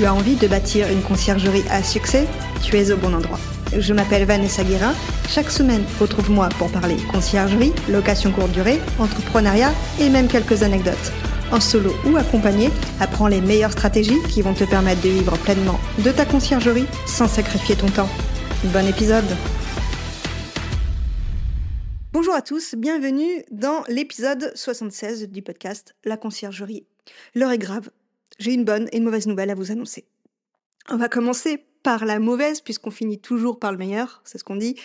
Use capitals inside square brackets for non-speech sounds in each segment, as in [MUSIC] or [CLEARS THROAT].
Tu as envie de bâtir une conciergerie à succès Tu es au bon endroit. Je m'appelle Vanessa Guérin. Chaque semaine, retrouve-moi pour parler conciergerie, location courte durée, entrepreneuriat et même quelques anecdotes. En solo ou accompagné, apprends les meilleures stratégies qui vont te permettre de vivre pleinement de ta conciergerie sans sacrifier ton temps. Bon épisode Bonjour à tous, bienvenue dans l'épisode 76 du podcast La conciergerie. L'heure est grave, j'ai une bonne et une mauvaise nouvelle à vous annoncer. On va commencer par la mauvaise, puisqu'on finit toujours par le meilleur, c'est ce qu'on dit.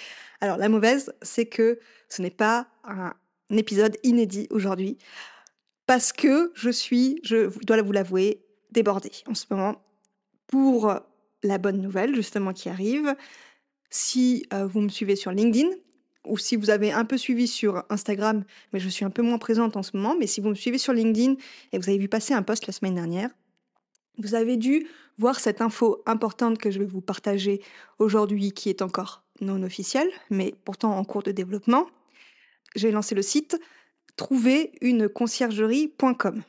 Alors la mauvaise, c'est que ce n'est pas un épisode inédit aujourd'hui, parce que je suis, je dois vous l'avouer, débordée en ce moment. Pour la bonne nouvelle, justement, qui arrive, si euh, vous me suivez sur LinkedIn, ou si vous avez un peu suivi sur Instagram, mais je suis un peu moins présente en ce moment, mais si vous me suivez sur LinkedIn et vous avez vu passer un post la semaine dernière, vous avez dû voir cette info importante que je vais vous partager aujourd'hui, qui est encore non officielle, mais pourtant en cours de développement. J'ai lancé le site trouveruneconciergerie.com.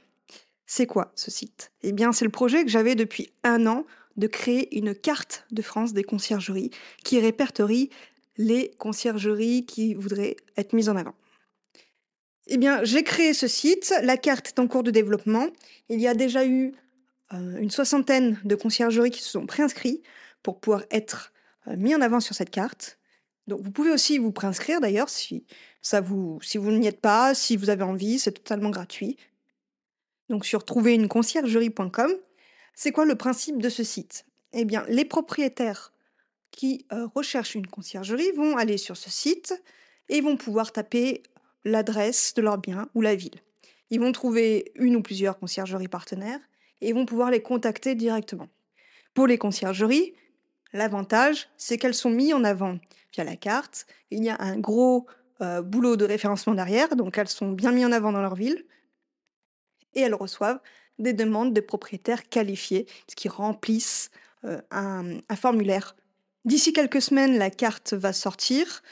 C'est quoi ce site Eh bien, c'est le projet que j'avais depuis un an de créer une carte de France des conciergeries qui répertorie les conciergeries qui voudraient être mises en avant. Eh bien, j'ai créé ce site, la carte est en cours de développement. Il y a déjà eu euh, une soixantaine de conciergeries qui se sont préinscrits pour pouvoir être euh, mis en avant sur cette carte. Donc vous pouvez aussi vous préinscrire d'ailleurs si ça vous si vous n'y êtes pas, si vous avez envie, c'est totalement gratuit. Donc sur conciergerie.com c'est quoi le principe de ce site Eh bien, les propriétaires qui euh, recherchent une conciergerie vont aller sur ce site et vont pouvoir taper l'adresse de leur bien ou la ville. Ils vont trouver une ou plusieurs conciergeries partenaires et vont pouvoir les contacter directement. Pour les conciergeries, l'avantage, c'est qu'elles sont mises en avant via la carte. Il y a un gros euh, boulot de référencement derrière, donc elles sont bien mises en avant dans leur ville. Et elles reçoivent des demandes de propriétaires qualifiés, ce qui remplissent euh, un formulaire. D'ici quelques semaines, la carte va sortir.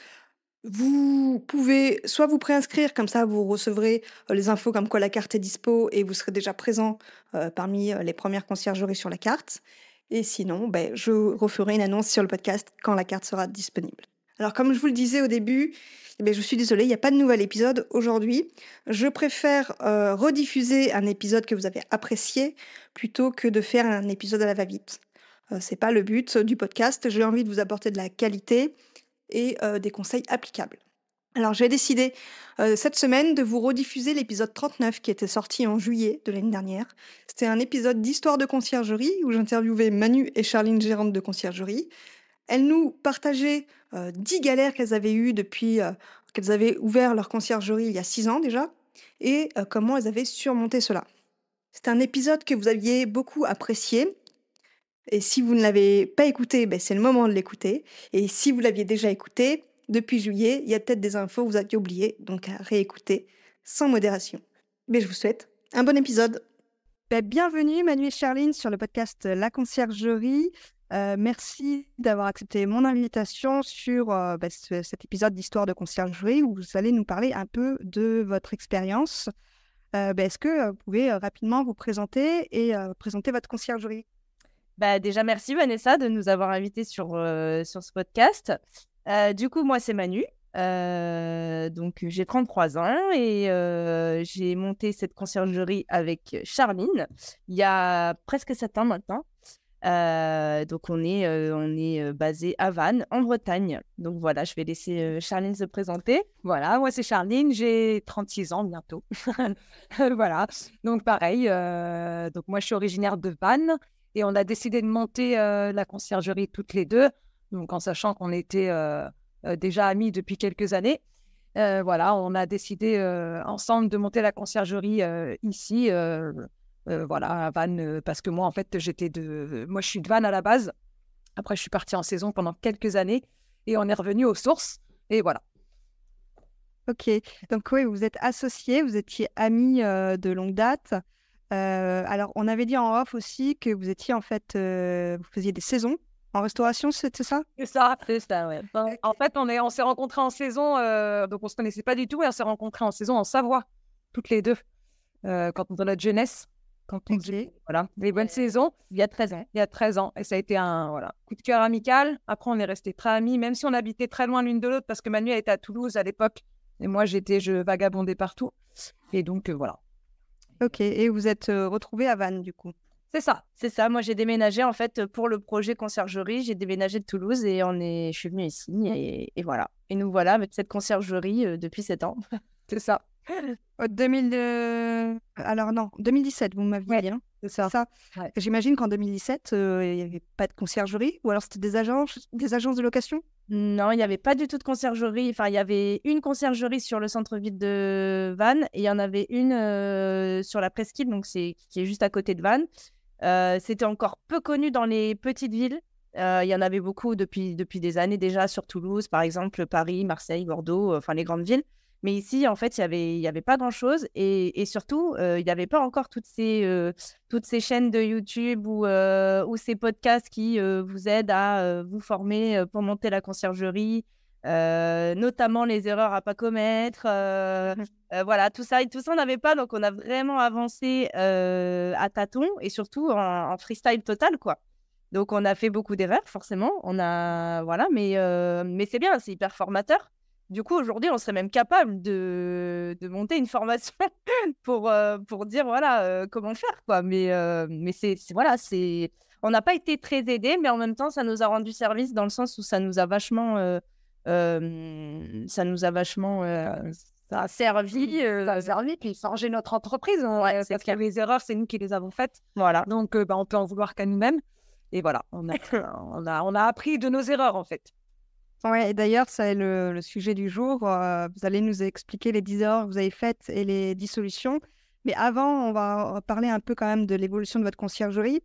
Vous pouvez soit vous préinscrire, comme ça vous recevrez euh, les infos comme quoi la carte est dispo et vous serez déjà présent euh, parmi euh, les premières conciergeries sur la carte. Et sinon, ben, je referai une annonce sur le podcast quand la carte sera disponible. Alors comme je vous le disais au début, eh ben, je suis désolée, il n'y a pas de nouvel épisode aujourd'hui. Je préfère rediffuser un épisode que vous avez apprécié plutôt que de faire un épisode à la va-vite. Ce c'est pas le but du podcast. J'ai envie de vous apporter de la qualité, et des conseils applicables. Alors j'ai décidé cette semaine de vous rediffuser l'épisode 39 qui était sorti en juillet de l'année dernière. C'était un épisode d'histoire de conciergerie où j'interviewais Manu et Charline, gérante de conciergerie. Elles nous partageaient dix 10 galères qu'elles avaient eues depuis qu'elles avaient ouvert leur conciergerie il y a six ans déjà et comment elles avaient surmonté cela. C'est un épisode que vous aviez beaucoup apprécié et si vous ne l'avez pas écouté, ben c'est le moment de l'écouter. Et si vous l'aviez déjà écouté, depuis juillet, il y a peut-être des infos que vous aviez oubliées, donc à réécouter sans modération. Mais je vous souhaite un bon épisode. Ben, bienvenue et Charline sur le podcast La Conciergerie. Euh, merci d'avoir accepté mon invitation sur euh, ben, cet épisode d'Histoire de Conciergerie où vous allez nous parler un peu de votre expérience. Euh, ben, est-ce que vous pouvez rapidement vous présenter et présenter votre conciergerie bah, déjà, merci Vanessa de nous avoir invités sur, euh, sur ce podcast. Euh, du coup, moi, c'est Manu. Euh, donc, j'ai 33 ans et j'ai monté cette conciergerie avec Charline il y a presque 7 ans maintenant. donc, on est, on est basé à Vannes, en Bretagne. Donc, voilà, je vais laisser Charline se présenter. Voilà, moi, c'est Charline, j'ai 36 ans bientôt. [LAUGHS] voilà, donc pareil. donc, moi, je suis originaire de Vannes. Et on a décidé de monter euh, la conciergerie toutes les deux, donc en sachant qu'on était euh, euh, déjà amis depuis quelques années. voilà, on a décidé ensemble de monter la conciergerie ici, voilà, à Vannes, parce que moi, en fait, j'étais de, moi, je suis de Vannes à la base. Après, je suis partie en saison pendant quelques années et on est revenu aux sources. Et voilà. Ok, donc oui, vous êtes associés, vous étiez amis de longue date. Euh, alors, on avait dit en off aussi que vous étiez en fait, euh, vous faisiez des saisons en restauration, c'est ça C'est ça, c'est ça, ouais. En fait, on, on s'est rencontrés en saison, euh, donc on se connaissait pas du tout, et on s'est rencontrés en saison en Savoie, toutes les deux, quand on dans notre jeunesse. Quand on okay. voilà, les bonnes saisons. Il y a 13 ans. Il y a 13 ans. Et ça a été un voilà, coup de cœur amical. Après, on est restés très amis, même si on habitait très loin l'une de l'autre, parce que Manuel était à Toulouse à l'époque, et moi, j'étais, je vagabondais partout. Et donc, voilà. Ok, et vous êtes retrouvé à Vannes du coup C'est ça, c'est ça. Moi j'ai déménagé en fait pour le projet conciergerie, j'ai déménagé de Toulouse et on est... je suis venue ici mmh. et, voilà. Et nous voilà avec cette conciergerie depuis sept ans. c'est ça. 2000, euh, euh, alors non, 2017, vous m'aviez dit. Hein, ça. J'imagine qu'en 2017, euh, il y n'y avait pas de conciergerie ou alors c'était des agences, des agences de location Non, il n'y avait pas du tout de conciergerie. Enfin, il y avait une conciergerie sur le centre-ville de Vannes et il y en avait une sur la presqu'île, donc c'est qui est juste à côté de Vannes. c'était encore peu connu dans les petites villes. Il y en avait beaucoup depuis, depuis des années déjà sur Toulouse, par exemple, Paris, Marseille, Bordeaux, enfin les grandes villes. Mais ici, en fait, il n'y avait, y avait pas grand-chose. Et, surtout, euh, il n'y avait pas encore toutes ces, euh, toutes ces chaînes de YouTube ou, euh, ou ces podcasts qui vous aident à vous former pour monter la conciergerie, notamment les erreurs à pas commettre. Mmh voilà, tout ça. tout ça, on n'avait pas. Donc, on a vraiment avancé à tâtons et surtout en, freestyle total, quoi. Donc, on a fait beaucoup d'erreurs, forcément. On a, voilà, mais, mais c'est bien, c'est hyper formateur. Du coup, aujourd'hui, on serait même capable de, de monter une formation [LAUGHS] pour, euh, pour dire voilà euh, comment faire. Quoi. Mais, euh, mais c'est, voilà, c'est... on n'a pas été très aidés, mais en même temps, ça nous a rendu service dans le sens où ça nous a vachement. ça nous a vachement. ça a servi, ça a servi, puis changé notre entreprise. Hein, parce qu'il y avait des erreurs, c'est nous qui les avons faites. Voilà. Donc, bah, on peut en vouloir qu'à nous-mêmes. Et voilà, on a, [LAUGHS] on, a, on a appris de nos erreurs, en fait. Ouais, et d'ailleurs, c'est le, le, sujet du jour. Euh, vous allez nous expliquer les 10 heures que vous avez faites et les 10 solutions. Mais avant, on va parler un peu quand même de l'évolution de votre conciergerie.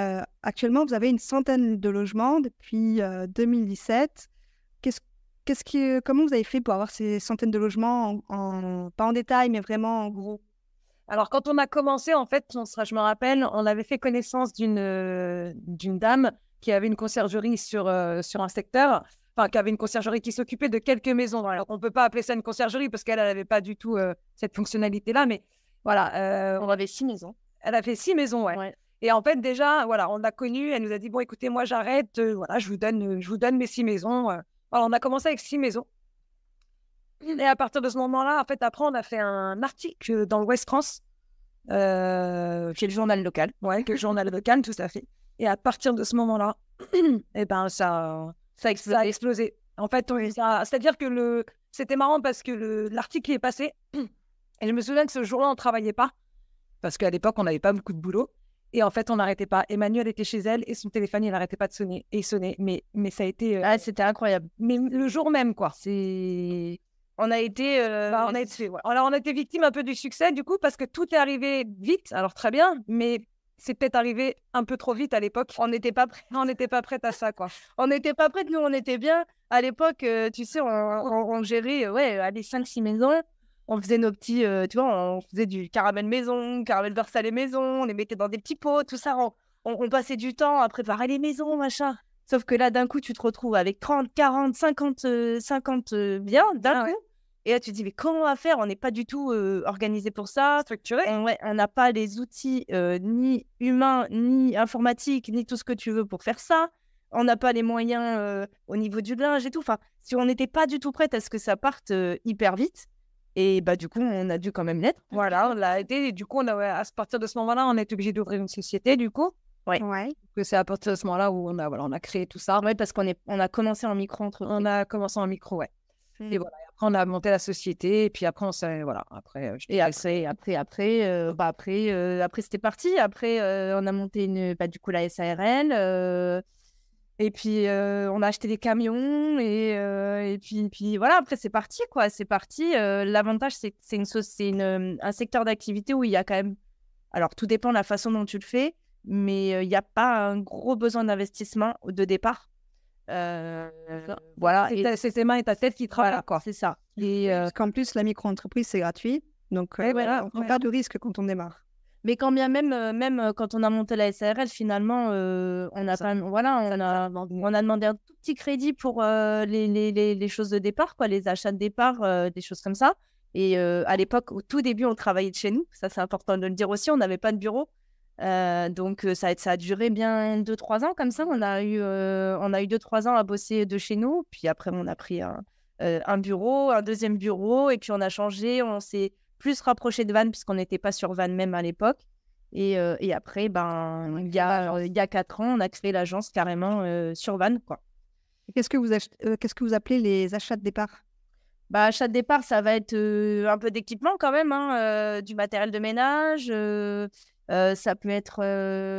Euh, actuellement, vous avez une centaine de logements depuis 2017. Euh, qu'est-ce, qu'est-ce qui, comment vous avez fait pour avoir ces centaines de logements, pas en détail, mais vraiment en gros alors, quand on a commencé, en fait, on sera, je me rappelle, on avait fait connaissance d'une, d'une dame qui avait une conciergerie sur, sur un secteur enfin, qui avait une conciergerie qui s'occupait de quelques maisons. Alors, on ne peut pas appeler ça une conciergerie parce qu'elle n'avait pas du tout euh, cette fonctionnalité-là, mais voilà. Euh, on avait six maisons. Elle a fait six maisons, ouais. Et en fait, déjà, voilà, on l'a connue. Elle nous a dit bon, écoutez, moi, j'arrête. Euh, voilà, je vous donne, je vous donne mes six maisons. Alors, on a commencé avec six maisons. Et à partir de ce moment-là, en fait, après, on a fait un article dans West France, qui est le journal local. Ouais, le journal local, tout ça fait. Et à partir de ce moment-là, et [CLEARS THROAT] eh ben, ça, ça a explosé. En fait, c'est-à-dire que le... c'était marrant parce que le... l'article est passé. Et je me souviens que ce jour-là, on ne travaillait pas. Parce qu'à l'époque, on n'avait pas beaucoup de boulot. Et en fait, on n'arrêtait pas. Emmanuel était chez elle et son téléphone, il n'arrêtait pas de sonner. Et il sonnait. Mais, mais ça a été. Euh, ah, c'était incroyable. Mais le jour même, quoi. C'est. On a été. Euh, bah, on, a été... Alors, on a été victime un peu du succès, du coup, parce que tout est arrivé vite. Alors, très bien. Mais c'est peut-être arrivé un peu trop vite à l'époque. On n'était pas prêts. On n'était pas prête à ça, quoi. on n'était pas prête. Nous, on était bien. À l'époque, euh, tu sais, on, on, gérait, euh, ouais, à les 5-6 maisons. On faisait nos petits, euh, tu vois, on faisait du caramel maison, caramel beurre salé maison. On les mettait dans des petits pots, tout ça. On, on passait du temps à préparer les maisons, machin. Sauf que là, d'un coup, tu te retrouves avec 30, 40, 50, 50 biens d'un ah coup. Et là, tu te dis, mais comment on va faire On n'est pas du tout organisé pour ça, structuré. On n'a pas les outils ni humains, ni informatiques, ni tout ce que tu veux pour faire ça. On n'a pas les moyens au niveau du linge et tout. Enfin, si on n'était pas du tout prête à ce que ça parte hyper vite, et bah du coup, on a dû quand même l'être. Voilà, on l'a été. Et du coup, on à partir de ce moment-là, on est obligé d'ouvrir une société, du coup. Ouais. C'est à partir de ce moment-là où on a, on a créé tout ça. parce qu'on est, on a commencé en micro entre. On a commencé en micro, ouais. Et mmh. voilà, on a monté la société et puis après voilà après euh, après après euh, bah, euh, après c'était parti après on a monté une pas bah, du coup la SARL et puis on a acheté des camions et, et puis puis voilà après c'est parti quoi c'est parti l'avantage c'est c'est une c'est une un secteur d'activité où il y a quand même alors tout dépend de la façon dont tu le fais mais il n'y a pas un gros besoin d'investissement de départ euh, voilà. C'est tes mains et ta tête qui travaillent. quoi c'est ça. Et, euh, plus, la micro-entreprise, c'est gratuit. Donc, euh, voilà, on perd du risque quand on démarre. Mais quand bien même, même quand on a monté la SRL finalement, on, a voilà, on, a, on a demandé un tout petit crédit pour les, choses de départ, quoi, les achats de départ, des choses comme ça. Et à l'époque, au tout début, on travaillait de chez nous. Ça, c'est important de le dire aussi. On n'avait pas de bureau. Euh, donc euh, ça, ça, a duré bien 2-3 ans comme ça. On a eu, euh, on a eu 2-3 ans à bosser de chez nous. Puis après, on a pris un, bureau, un deuxième bureau. Et puis on a changé. On s'est plus rapproché de Van puisqu'on n'était pas sur Van même à l'époque. Et, et, après, ben, il y a, il y a 4 ans, on a créé l'agence carrément sur Van. Qu'est-ce que, vous qu'est-ce que vous appelez les achats de départ bah, de départ, ça va être un peu d'équipement quand même, hein, du matériel de ménage, euh, ça peut être, je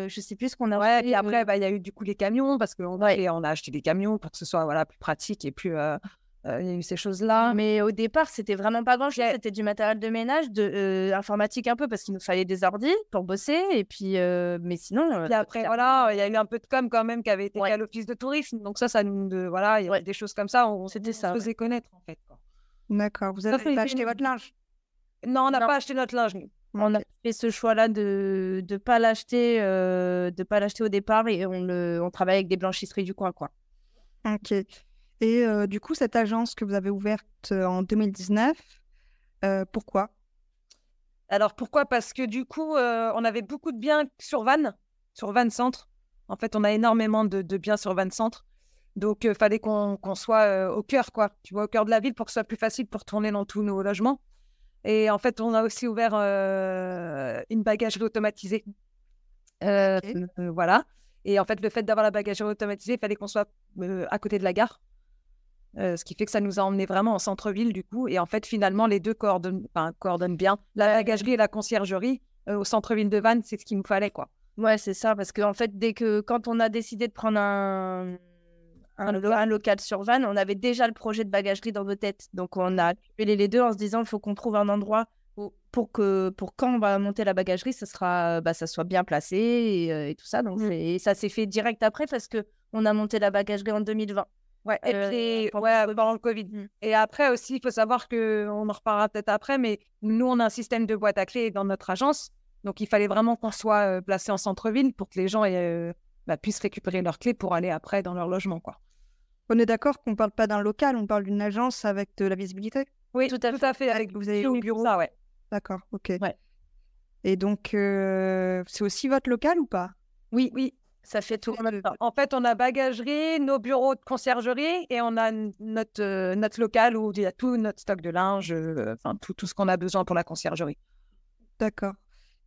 euh, je sais plus ce qu'on a. et après, bah, il y a eu du coup les camions parce qu'on on a acheté des camions pour que ce soit voilà plus pratique et plus. Euh, il y a eu ces choses-là. Mais au départ, c'était vraiment pas grand chose. C'était du matériel de ménage, de informatique un peu, parce qu'il nous fallait des ordi pour bosser. Et puis, mais sinon. après, voilà, il y a eu un peu de com quand même qui avait été à l'office de tourisme. Donc ça, ça nous. voilà, il y a des choses comme ça. On, ça, se faisait connaître, en fait. D'accord. Vous avez pas acheté votre linge Non, on n'a pas acheté notre linge, on a fait ce choix-là de ne pas l'acheter, euh, de pas l'acheter au départ et on, le, on travaille avec des blanchisseries du coin, quoi. Ok. Et euh, du coup, cette agence que vous avez ouverte euh, en 2019, pourquoi Alors pourquoi Parce que du coup, on avait beaucoup de biens sur Vannes, sur Vannes Centre. En fait, on a énormément de, biens sur Vannes Centre. Donc, il fallait qu'on soit au cœur, quoi. Tu vois, au cœur de la ville pour que ce soit plus facile pour tourner dans tous nos logements. Et en fait, on a aussi ouvert euh, une bagagerie automatisée. Euh, euh, voilà. Et en fait, le fait d'avoir la bagagerie automatisée, il fallait qu'on soit à côté de la gare. ce qui fait que ça nous a emmené vraiment en centre-ville du coup. Et en fait, finalement, les deux coordonnent, bien. La bagagerie et la conciergerie au centre-ville de Vannes, c'est ce qu'il nous fallait quoi. Ouais, c'est ça, parce que en fait, dès que quand on a décidé de prendre un, un, local sur Vannes, on avait déjà le projet de bagagerie dans nos têtes. Donc on a appelé les deux en se disant il faut qu'on trouve un endroit pour que pour quand on va monter la bagagerie, ça sera bah, ça soit bien placé et, euh, tout ça. Donc mm. et ça s'est fait direct après parce que on a monté la bagagerie en 2020. Ouais, et Covid. Et après aussi, il faut savoir que on en reparlera peut-être après, mais nous, on a un système de boîte à clés dans notre agence. Donc, il fallait vraiment qu'on soit euh, placé en centre-ville pour que les gens aient, euh, bah, puissent récupérer leurs clés pour aller après dans leur logement. Quoi. On est d'accord qu'on ne parle pas d'un local, on parle d'une agence avec de la visibilité Oui, tout à fait. avec, vous avez au bureau ouais. D'accord, ok. Ouais. Et donc, euh, c'est aussi votre local ou pas Oui, oui, ça fait tout. En fait, on a bagagerie, nos bureaux de conciergerie et on a notre, euh, notre local où il y a tout notre stock de linge, euh, enfin tout, tout ce qu'on a besoin pour la conciergerie. D'accord.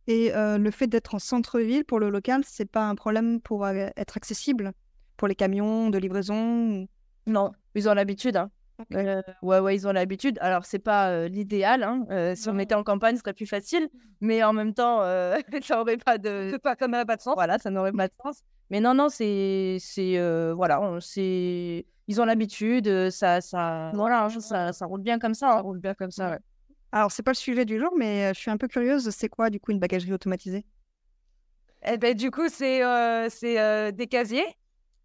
Et euh, le fait d'être en centre-ville pour le local, c'est pas un problème pour euh, être accessible pour les camions de livraison. Non, ils ont l'habitude. Hein. Euh, ouais, ouais, ils ont l'habitude. Alors, c'est pas l'idéal. Hein. si on mettait en campagne, ce serait plus facile. Mais en même temps, [LAUGHS] ça n'aurait pas de. Pas, comme n'aurait de sens. Voilà, ça n'aurait pas de sens. Mais non, non, c'est. c'est voilà, c'est. Ils ont l'habitude. Ça, ça. Voilà, hein, ça, ça roule bien comme ça. Hein. Ça roule bien comme ça, ouais. Alors, c'est pas le sujet du jour, mais euh, je suis un peu curieuse. C'est quoi, du coup, une bagagerie automatisée eh ben, Du coup, c'est euh, c'est euh, des casiers,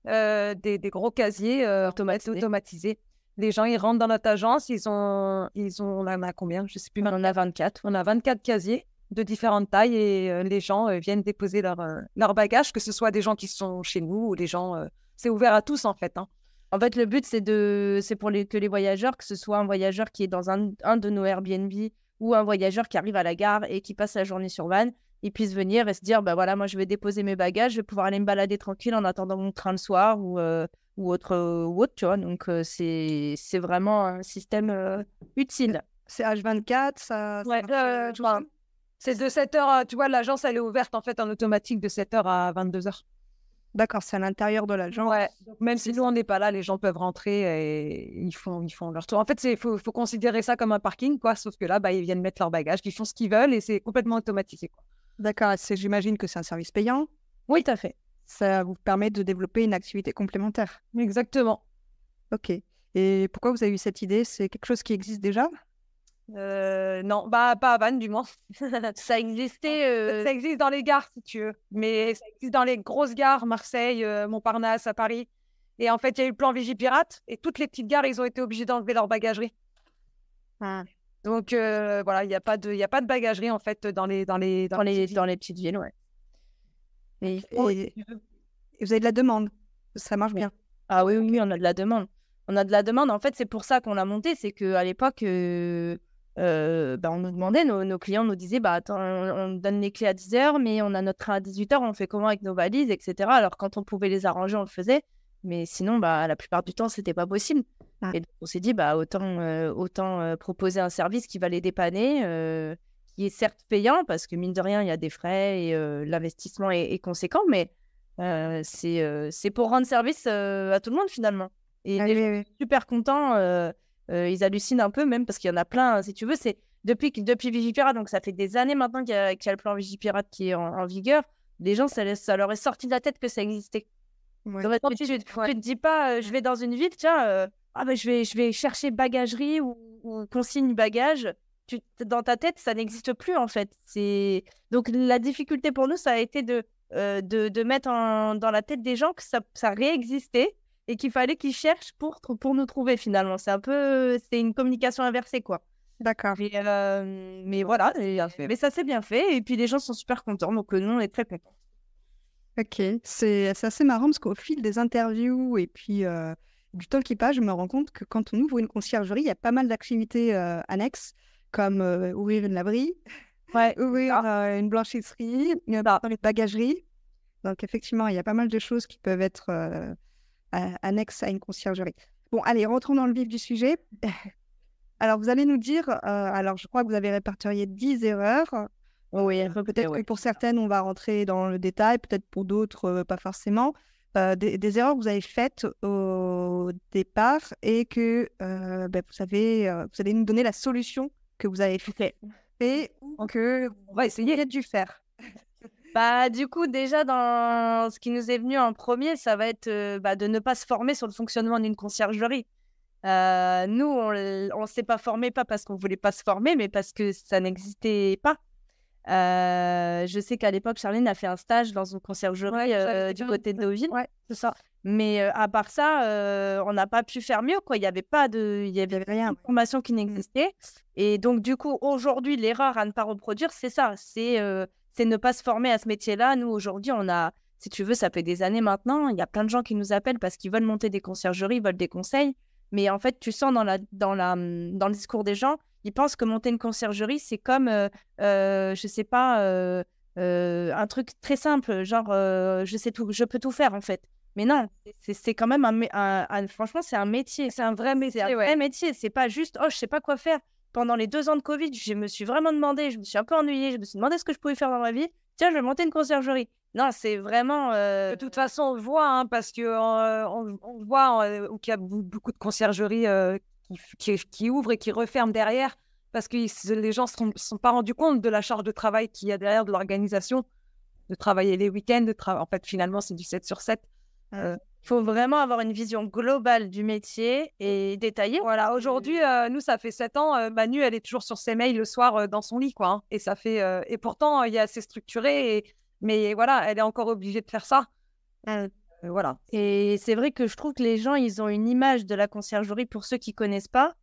des, gros casiers automatisés. Les gens, ils rentrent dans notre agence, ils ont, ils ont on en a combien Je sais plus, on en a 24. On a 24 casiers de différentes tailles et les gens viennent déposer leur, leur, que ce soit des gens qui sont chez nous ou des gens... c'est ouvert à tous, en fait. Hein. En fait, le but, c'est de, c'est pour les, que les voyageurs, que ce soit un voyageur qui est dans un, de nos Airbnb ou un voyageur qui arrive à la gare et qui passe la journée sur van, ils puissent venir et se dire, bah voilà, moi, je vais déposer mes bagages, je vais pouvoir aller me balader tranquille en attendant mon train de soir ou, euh, ou autre, autre, tu vois. Donc, euh, c'est, c'est vraiment un système euh, utile. C'est H24, ça. Ouais, vois. c'est de 7h, tu vois, l'agence, elle est ouverte en fait en automatique de 7h à 22h. D'accord, c'est à l'intérieur de l'agence. Ouais. Même si nous, on n'est pas là, les gens peuvent rentrer et ils font, ils font leur tour. En fait, il faut, considérer ça comme un parking, quoi. Sauf que là, bah, ils viennent mettre leur bagages, ils font ce qu'ils veulent et c'est complètement automatisé. D'accord, j'imagine que c'est un service payant. Oui, tout à fait. Ça vous permet de développer une activité complémentaire. Exactement. Ok. Et pourquoi vous avez eu cette idée C'est quelque chose qui existe déjà euh, non, bah, pas à Vannes, du moins. [LAUGHS] ça existait. Euh, ça existe dans les gares, si tu veux. Mais ça existe dans les grosses gares, Marseille, euh, Montparnasse, à Paris. Et en fait, il y a eu le plan Vigipirate. Et toutes les petites gares, ils ont été obligés d'enlever leur bagagerie. Ah. Donc, voilà, il n'y a, pas de, y a pas de bagagerie, en fait, dans les, dans les, dans, les, dans les petites villes, oh, Et, vous avez de la demande. Ça marche bien. Ah oui, oui, on a de la demande. On a de la demande. En fait, c'est pour ça qu'on l'a monté. C'est qu'à l'époque bah, on nous demandait, nos, clients nous disaient bah, attends, on, donne les clés à 10h, mais on a notre train à 18h, on fait comment avec nos valises, etc. Alors, quand on pouvait les arranger, on le faisait. Mais sinon, bah, la plupart du temps, c'était pas possible. Ah. Et on s'est dit bah, autant, autant proposer un service qui va les dépanner, qui est certes payant, parce que mine de rien, il y a des frais et l'investissement est, conséquent, mais c'est pour rendre service à tout le monde finalement. Et ah super content euh, ils hallucinent un peu même parce qu'il y en a plein, hein, si tu veux. C'est depuis, depuis Vigipirate, donc ça fait des années maintenant qu'il y, y, a le plan Vigipirate qui est en, vigueur, les gens, ça, ça, leur est sorti de la tête que ça existait. tu, ne te dis pas, euh, je vais dans une ville, tiens, euh, ah, ben, je, vais, je vais chercher bagagerie ou, consigne bagage. dans ta tête, ça n'existe plus en fait. Donc la difficulté pour nous, ça a été de, de, mettre dans la tête des gens que ça réexistait et qu'il fallait qu'ils cherchent pour, pour nous trouver finalement. C'est un peu, c'est une communication inversée quoi. D'accord. mais euh, voilà, bien fait. mais ça s'est bien fait et puis les gens sont super contents, donc euh, nous on est très contents. Ok, c'est assez marrant parce qu'au fil des interviews et puis euh, du temps qui passe, je me rends compte que quand on ouvre une conciergerie, il y a pas mal d'activités annexes comme ouvrir une laverie, [LAUGHS] ouvrir une blanchisserie, une bagagerie. Donc effectivement, il y a pas mal de choses qui peuvent être annexe à une conciergerie. Bon, allez, rentrons dans le vif du sujet. [LAUGHS] Alors, vous allez nous dire, euh, alors je crois que vous avez répertorié 10 erreurs. Oui, euh, peut-être que pour certaines, on va rentrer dans le détail, peut-être pour d'autres, euh, pas forcément. des, erreurs que vous avez faites au départ et que ben, vous, savez vous allez nous donner la solution que vous avez faite et que on va essayer de faire. Bah, du coup, déjà, dans ce qui nous est venu en premier, ça va être euh, bah, de ne pas se former sur le fonctionnement d'une conciergerie. Euh, nous, on ne s'est pas formé, pas parce qu'on voulait pas se former, mais parce que ça n'existait pas. Euh, je sais qu'à l'époque, Charlene a fait un stage dans une conciergerie du côté de Deauville. Ouais, c'est ça. Mais à part ça, on n'a pas pu faire mieux. Quoi. Il n'y avait pas de, il y avait, rien. De formation qui mmh. n'existait. Et donc, du coup, aujourd'hui, l'erreur à ne pas reproduire, c'est ça. C'est c'est ne pas se former à ce métier-là. Nous, aujourd'hui, on a, si tu veux, ça fait des années maintenant, il y a plein de gens qui nous appellent parce qu'ils veulent monter des conciergeries, ils veulent des conseils. Mais en fait, tu sens dans, la, dans, la, hum, dans le discours des gens, ils pensent que monter une conciergerie, c'est comme, euh, ne euh, je sais pas, euh, euh, un truc très simple, genre, je sais tout, je peux tout faire en fait. Mais non, c'est quand même un, franchement, c'est un métier, c'est un vrai métier, C'est un vrai métier. C'est pas juste, oh, je sais pas quoi faire pendant les deux ans de Covid, je me suis vraiment demandé, je me suis un peu ennuyée, je me suis demandé ce que je pouvais faire dans ma vie. Tiens, je vais monter une conciergerie. Non, c'est vraiment. Euh, de toute façon, on voit, hein, parce que euh, on, voit euh, qu'il y a beaucoup de conciergeries qui, ouvrent et qui referment derrière, parce que les gens ne sont, sont, pas rendus compte de la charge de travail qu'il y a derrière de l'organisation, de travailler les week-ends. De travailler. En fait, finalement, c'est du 7 sur 7. Il faut vraiment avoir une vision globale du métier et détaillée. Voilà, aujourd'hui, euh, nous, ça fait sept ans. Euh, Manu, elle est toujours sur ses mails le soir euh, dans son lit, quoi. Hein. et ça fait. et pourtant, il y a assez structuré. Mais voilà, elle est encore obligée de faire ça. Mmh. voilà. Et c'est vrai que je trouve que les gens, ils ont une image de la conciergerie pour ceux qui connaissent pas.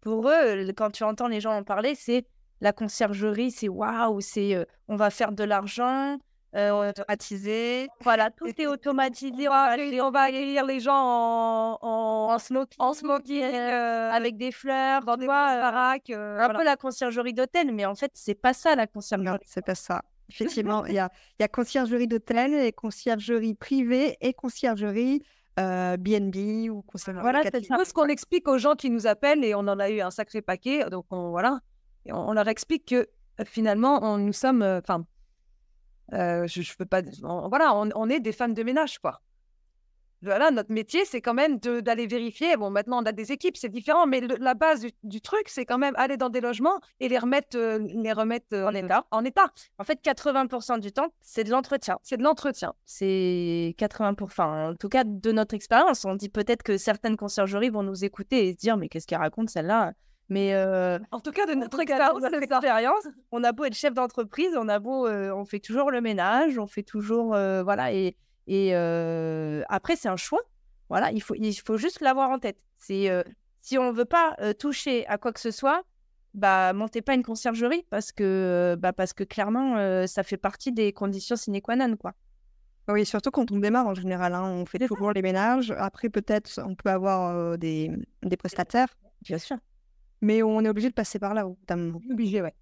Pour eux, quand tu entends les gens en parler, c'est la conciergerie, c'est waouh, c'est on va faire de l'argent, euh, automatisé. Voilà, tout est automatisé. On va accueillir les gens en, en, en smoking, en euh, avec des fleurs, dans des euh, baraques. un peu la conciergerie d'hôtel, mais en fait, c'est pas ça la conciergerie. C'est pas ça. Effectivement, il y a, [LAUGHS] y a conciergerie d'hôtel et conciergerie privée et conciergerie BNB ou conciergerie. Voilà, c'est ce qu'on explique aux gens qui nous appellent et on en a eu un sacré paquet. Donc, on, voilà, on, on leur explique que finalement, on, nous sommes. Enfin, euh, je, peux pas. On, voilà, on, est des femmes de ménage, quoi. Voilà, notre métier, c'est quand même d'aller vérifier. Bon, maintenant, on a des équipes, c'est différent, mais la base du, truc, c'est quand même aller dans des logements et les remettre, euh, les remettre euh, en, mmh état, en état. En fait, 80% du temps, c'est de l'entretien. C'est de l'entretien. C'est 80%. Enfin, en tout cas, de notre expérience, on dit peut-être que certaines conciergeries vont nous écouter et se dire Mais qu'est-ce qu'elle raconte, celle-là mais euh, en tout cas, de notre expérience, expérience, on a beau être chef d'entreprise, on a beau, euh, on fait toujours le ménage, on fait toujours, euh, voilà. Et, et après, c'est un choix. Voilà, il faut, il faut juste l'avoir en tête. C'est si on ne veut pas toucher à quoi que ce soit, bah montez pas une conciergerie parce que, bah, parce que clairement, ça fait partie des conditions sine qua non, quoi. Oui, surtout quand on démarre en général, hein, on fait toujours les ménages. Après, peut-être, on peut avoir des, des prestataires. Bien sûr. Mais on est obligé de passer par là au Obligé, ouais.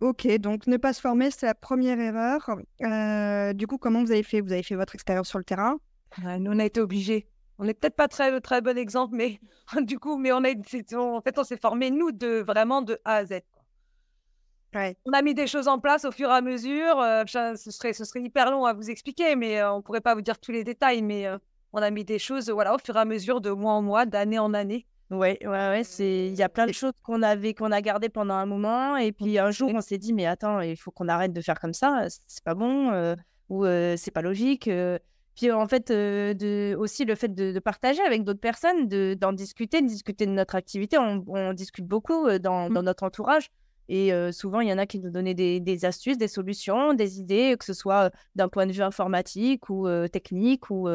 Ok, donc ne pas se former, c'est la première erreur. Euh, du coup, comment vous avez fait Vous avez fait votre expérience sur le terrain Nous, on a été obligés. On n'est peut-être pas très très bon exemple, mais [LAUGHS] du coup, mais on a, en fait, on s'est formé nous de vraiment de A à Z. Ouais. On a mis des choses en place au fur et à mesure. Euh, ce, serait, ce serait hyper long à vous expliquer, mais euh, on ne pourrait pas vous dire tous les détails. Mais on a mis des choses voilà, au fur et à mesure, de mois en mois, d'année en année. Ouais, ouais, c'est il y a plein de choses qu'on avait qu'on a gardées pendant un moment et mmh. puis un jour on s'est dit mais attends il faut qu'on arrête de faire comme ça c'est pas bon euh, ou euh, c'est pas logique euh. puis en fait de, aussi le fait de, partager avec d'autres personnes d'en discuter de discuter de notre activité on, discute beaucoup mmh. dans, notre entourage et souvent il y en a qui nous donnaient des, astuces des solutions des idées que ce soit d'un point de vue informatique ou technique ou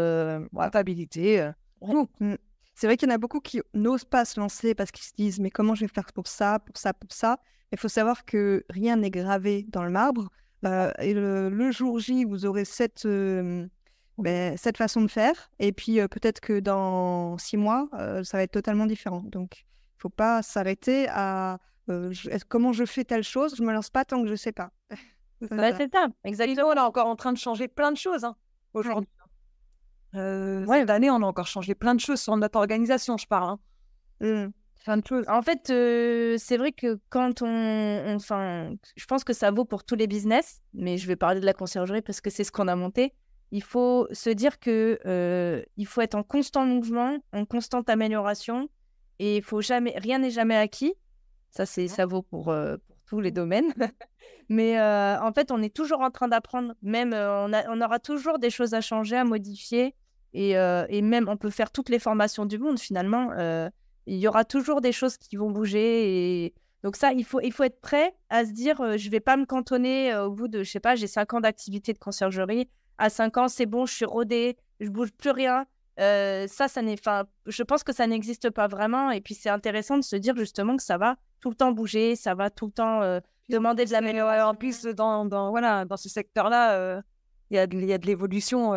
rentabilité ouais. C'est vrai qu'il y en a beaucoup qui n'osent pas se lancer parce qu'ils se disent mais comment je vais faire pour ça, pour ça, pour ça. Il faut savoir que rien n'est gravé dans le marbre. Bah, et le, jour J, vous aurez cette, euh, ben, cette façon de faire. Et puis euh, peut-être que dans six mois, euh, ça va être totalement différent. Donc, il ne faut pas s'arrêter à comment je fais telle chose. Je ne me lance pas tant que je ne sais pas. [LAUGHS] Bah, c'est ça. Bah, On est encore en train de changer plein de choses. Hein, aujourd'hui, euh, Cette année, on a encore changé plein de choses sur notre organisation, je parle. Hein. Mmh. de choses. En fait, euh, c'est vrai que quand on, enfin, je pense que ça vaut pour tous les business, mais je vais parler de la conciergerie parce que c'est ce qu'on a monté. Il faut se dire que euh, il faut être en constant mouvement, en constante amélioration, et il faut jamais, rien n'est jamais acquis. Ça, c'est, ça vaut pour, euh, pour tous les domaines. [LAUGHS] Mais en fait, on est toujours en train d'apprendre. Même, on, aura toujours des choses à changer, à modifier. Euh, et, même, on peut faire toutes les formations du monde finalement. Euh, il y aura toujours des choses qui vont bouger. Et... Donc ça, il faut, il faut être prêt à se dire, je euh, je vais pas me cantonner au bout de, je sais pas, j'ai 5 ans d'activité de conciergerie. À 5 ans, c'est bon, je suis rodée, je bouge plus rien. ça, ça n'est, je pense que ça n'existe pas vraiment. Et puis c'est intéressant de se dire justement que ça va tout le temps bouger, ça va tout le temps demander de l'amélioration. En plus, dans, voilà, dans ce secteur-là, il y, y, a de l'évolution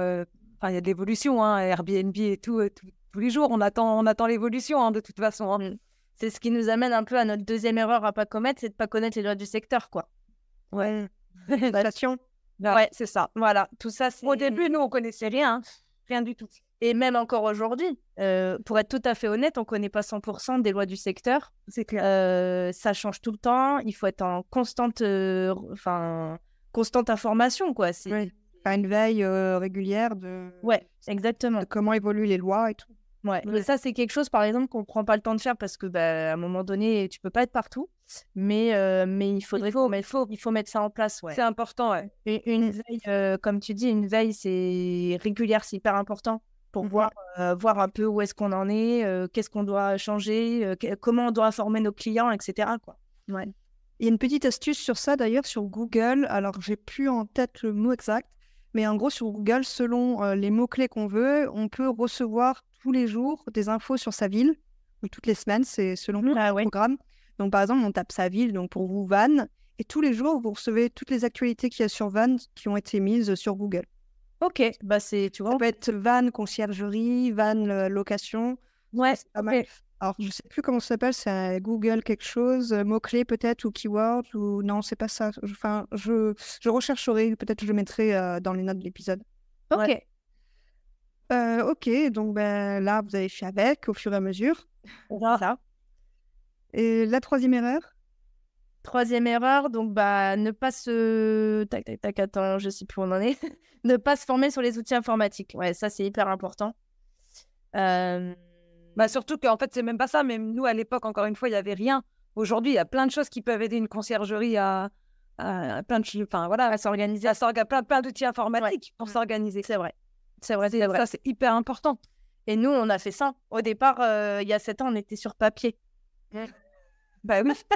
il y a de l'évolution, hein, Airbnb et euh, tout, tous les jours, on attend, on attend l'évolution hein, de toute façon. Hein. Mm. C'est ce qui nous amène un peu à notre deuxième erreur à pas commettre, c'est de pas connaître les lois du secteur, quoi. Ouais. Mm. [LAUGHS] ouais, c'est ça. Voilà, tout ça. Au début, nous, on connaissait rien, rien du tout. Et même encore aujourd'hui, euh, pour être tout à fait honnête, on connaît pas 100% des lois du secteur. C'est clair. Euh, ça change tout le temps. Il faut être en constante, enfin, constante information, quoi. C'est une veille euh, régulière de. Ouais, exactement. comment évoluent les lois et tout. Ouais. Mais ça, c'est quelque chose, par exemple, qu'on ne prend pas le temps de faire parce que, bah, à un moment donné, tu peux pas être partout. Mais, euh, mais il faudrait, faut, mais il faut, il faut mettre ça en place. Ouais. C'est important. Ouais. Et une veille, euh, comme tu dis, une veille, c'est régulière, c'est hyper important pour mm-hmm. voir, voir un peu où est-ce qu'on en est, qu'est-ce qu'on doit changer, comment on doit former nos clients, etc. Quoi. Ouais. Il y a une petite astuce sur ça d'ailleurs sur Google. Alors, j'ai plus en tête le mot exact, mais en gros, sur Google, selon euh, les mots-clés qu'on veut, on peut recevoir tous les jours des infos sur sa ville, ou toutes les semaines, c'est selon le mmh. ah programme. Donc, par exemple, on tape sa ville, donc pour vous, Vannes, et tous les jours, vous recevez toutes les actualités qu'il y a sur Vannes qui ont été mises sur Google. Ok, bah c'est, tu vois. Ça peut être Vannes conciergerie, Vannes location. Ouais, pas alors, je ne mmh. sais plus comment ça s'appelle, c'est Google quelque chose, euh, mot-clé peut-être, ou keyword, ou non, c'est pas ça. Enfin, je, je rechercherai, peut-être je le mettrai euh, dans les notes de l'épisode. Ok. Euh, ok, donc ben, là, vous avez fait avec au fur et à mesure. Voilà. Et la troisième erreur Troisième erreur, donc bah, ne pas se. Tac, tac, tac, attends, je sais plus où on en est. [LAUGHS] ne pas se former sur les outils informatiques. Ouais, ça, c'est hyper important. Euh bah, surtout qu'en fait, c'est même pas ça. Même nous, à l'époque, encore une fois, il n'y avait rien. Aujourd'hui, il y a plein de choses qui peuvent aider une conciergerie à, plein de enfin voilà, à s'organiser, à s'organiser, plein, plein d'outils informatiques pour s'organiser. C'est vrai. C'est vrai, c'est vrai. Ça, c'est hyper important. Et nous, on a fait ça. Au départ, euh, il y a sept ans, on était sur papier. Mmh. Bah [LAUGHS]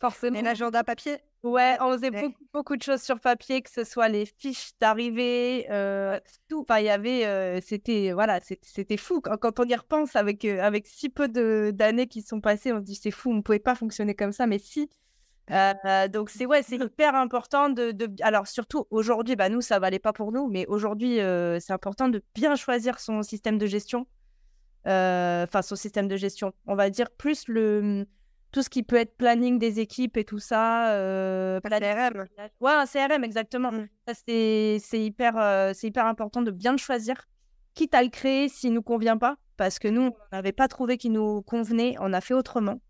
forcément. Et l'agenda papier Ouais, on faisait Beaucoup, beaucoup, de choses sur papier, que ce soit les fiches d'arrivée, euh, tout. Enfin, il y avait, euh, c'était voilà, c'était fou. Quand, on y repense, avec euh, avec si peu d'années qui sont passées, on se dit c'est fou, on ne pouvait pas fonctionner comme ça, mais si. donc c'est ouais, c'est hyper important de, alors surtout aujourd'hui, bah nous ça valait pas pour nous, mais aujourd'hui c'est important de bien choisir son système de gestion, enfin son système de gestion. On va dire plus le tout ce qui peut être planning des équipes et tout ça. Euh, un CRM. Ouais, un CRM, exactement. Mmh. C'est hyper, euh, hyper important de bien le choisir, quitte à le créer s'il ne nous convient pas, parce que nous, on n'avait pas trouvé qu'il nous convenait, on a fait autrement,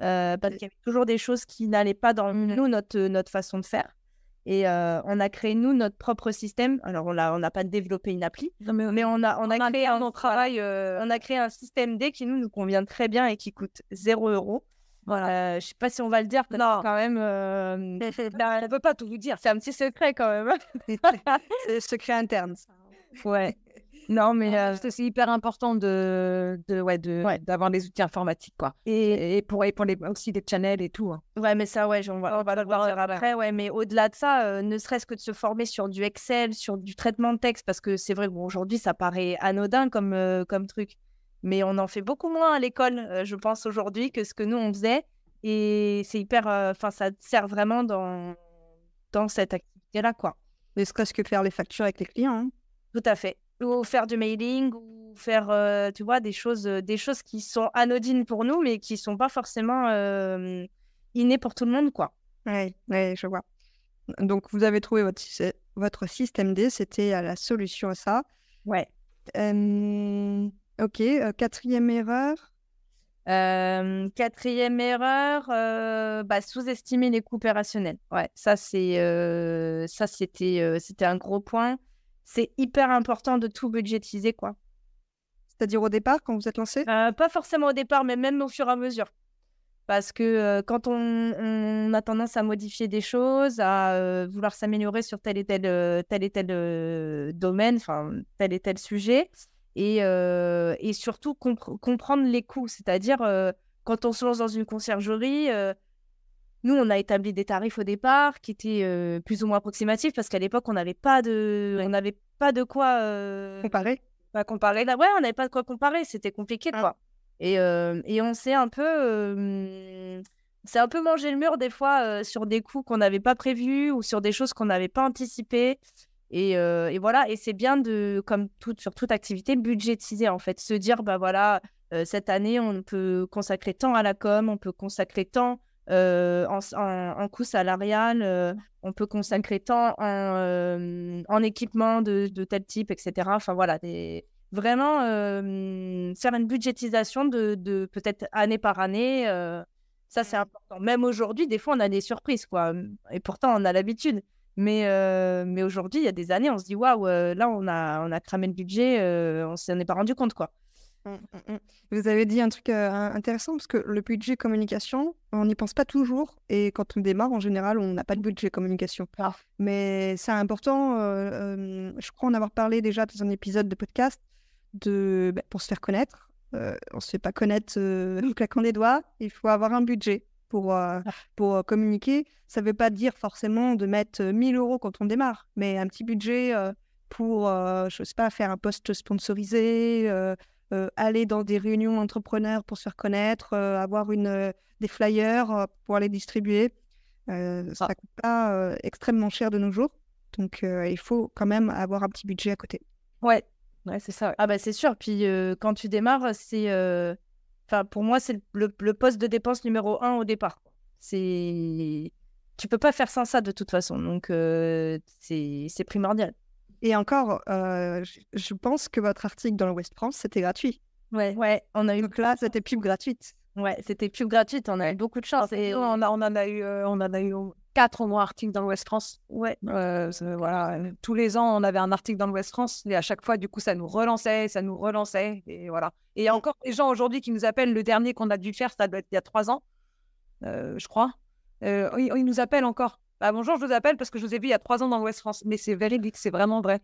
euh, parce mmh. qu'il y avait toujours des choses qui n'allaient pas dans mmh. nous, notre, notre façon de faire. Et on a créé, nous, notre propre système. Alors, on n'a on pas développé une appli, mais, on a, créé, un, travail, on a créé un système D qui, nous, nous convient très bien et qui coûte 0 euros. Voilà. Euh, je sais pas si on va le dire. Non, quand même. Euh... [LAUGHS] elle ne peut pas tout vous dire. C'est un petit secret quand même. Hein. [LAUGHS] c'est secret interne. Hein. Ouais. [LAUGHS] Non, mais euh, c'est hyper important de, de ouais, de d'avoir des outils informatiques quoi. Et, pour répondre aussi des channels et tout. Hein. Ouais, mais ça ouais, on va, on va le voir après. Ouais, mais au-delà de ça, euh, ne serait-ce que de se former sur du Excel, sur du traitement de texte, parce que c'est vrai qu'aujourd'hui ça paraît anodin comme comme truc. Mais on en fait beaucoup moins à l'école, euh, je pense, aujourd'hui, que ce que nous, on faisait. Et c'est hyper. Euh, enfin, ça sert vraiment dans, dans cette activité-là, quoi. Ne serait-ce que faire les factures avec les clients. Hein. Tout à fait. Ou faire du mailing, ou faire, euh, tu vois, des choses, des choses qui sont anodines pour nous, mais qui sont pas forcément innées pour tout le monde, quoi. Oui, ouais, je vois. Donc, vous avez trouvé votre, votre système D, c'était la solution à ça. Ouais. Ok, euh, quatrième erreur. Euh, quatrième erreur, euh, bah, sous-estimer les coûts opérationnels. Ouais, ça c'est ça c'était c'était un gros point. C'est hyper important de tout budgétiser quoi. C'est-à-dire au départ quand vous êtes lancé Pas forcément au départ, mais même au fur et à mesure. Parce que quand on, a tendance à modifier des choses, à vouloir s'améliorer sur tel et tel tel et tel domaine, enfin tel et tel sujet, et, surtout comprendre les coûts. C'est-à-dire, quand on se lance dans une conciergerie, nous, on a établi des tarifs au départ qui étaient plus ou moins approximatifs parce qu'à l'époque, on n'avait pas, de... on pas de quoi comparer. Pas comparer. Là, ouais, on n'avait pas de quoi comparer. C'était compliqué, ah. quoi. Et, et on s'est un peu. C'est un peu manger le mur des fois sur des coûts qu'on n'avait pas prévus ou sur des choses qu'on n'avait pas anticipées. Euh, et, voilà, et c'est bien de, comme sur toute activité, budgétiser en fait, se dire, bah voilà, euh, cette année, on peut consacrer tant à la com, on peut consacrer tant euh, en, coût salarial, on peut consacrer tant en, équipement de, tel type, etc. Enfin voilà, des... vraiment faire une budgétisation de peut-être année par année. ça, c'est important. Même aujourd'hui, des fois, on a des surprises, quoi. Et pourtant, on a l'habitude. Mais, euh, mais aujourd'hui, il y a des années, on se dit waouh, euh, là, on a, on a cramé le budget, euh, on s'en est pas rendu compte, quoi. Mmh, mmh, mmh. Vous avez dit un truc intéressant parce que le budget communication, on n'y pense pas toujours et quand on démarre, en général, on n'a pas de budget communication. Ah. Mais c'est important, je crois en avoir parlé déjà dans un épisode de podcast, de, ben, pour se faire connaître. on ne se fait pas connaître [LAUGHS] en claquant des doigts, il faut avoir un budget pour, euh, ah. pour euh, communiquer. Ça ne veut pas dire forcément de mettre 1000 euh, euros quand on démarre, mais un petit budget pour, je sais pas, faire un poste sponsorisé, aller dans des réunions entrepreneurs pour se faire connaître, avoir une, des flyers pour les distribuer. ça ne ah. coûte pas extrêmement cher de nos jours. Donc, il faut quand même avoir un petit budget à côté. Ouais, ouais c'est ça. Ah, bah, c'est sûr. Puis, quand tu démarres, c'est pour moi, c'est le, poste de dépense numéro un au départ. C'est tu peux pas faire sans ça de toute façon, donc euh, c'est primordial. Et encore, euh, je pense que votre article dans le West France, c'était gratuit. Ouais, ouais, on a eu donc là, c'était pub gratuite. Ouais, c'était pub gratuite. On a eu beaucoup de chance. on, on en a eu, euh, on en a eu quatre au moins articles dans l'Ouest France. Ouais. Euh, voilà, tous les ans, on avait un article dans l'Ouest France, et à chaque fois, du coup, ça nous relançait, ça nous relançait, et voilà. Et il y a mm. encore des gens aujourd'hui qui nous appellent. Le dernier qu'on a dû faire, ça doit être il y a trois ans, euh, je crois. Euh, ils, nous appellent encore. Bah, bonjour, je vous appelle parce que je vous ai vu il y a trois ans dans l'Ouest France. Mais c'est véridique, c'est vraiment vrai.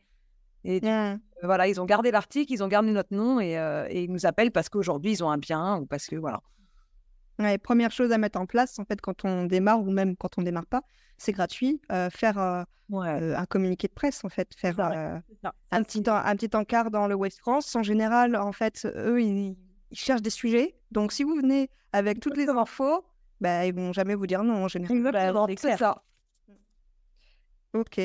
Et mm. voilà, ils ont gardé l'article, ils ont gardé notre nom et, et ils nous appellent parce qu'aujourd'hui, ils ont un bien ou parce que voilà première chose à mettre en place, en fait, quand on démarre ou même quand on démarre pas, c'est gratuit. Euh, faire euh, euh, un communiqué de presse, en fait, faire un petit un petit encart dans le West France. En général, en fait, eux, ils, cherchent des sujets. Donc, si vous venez avec toutes les infos, bah, ils vont jamais vous dire non. En général, avoir bah, c'est ça. Ok.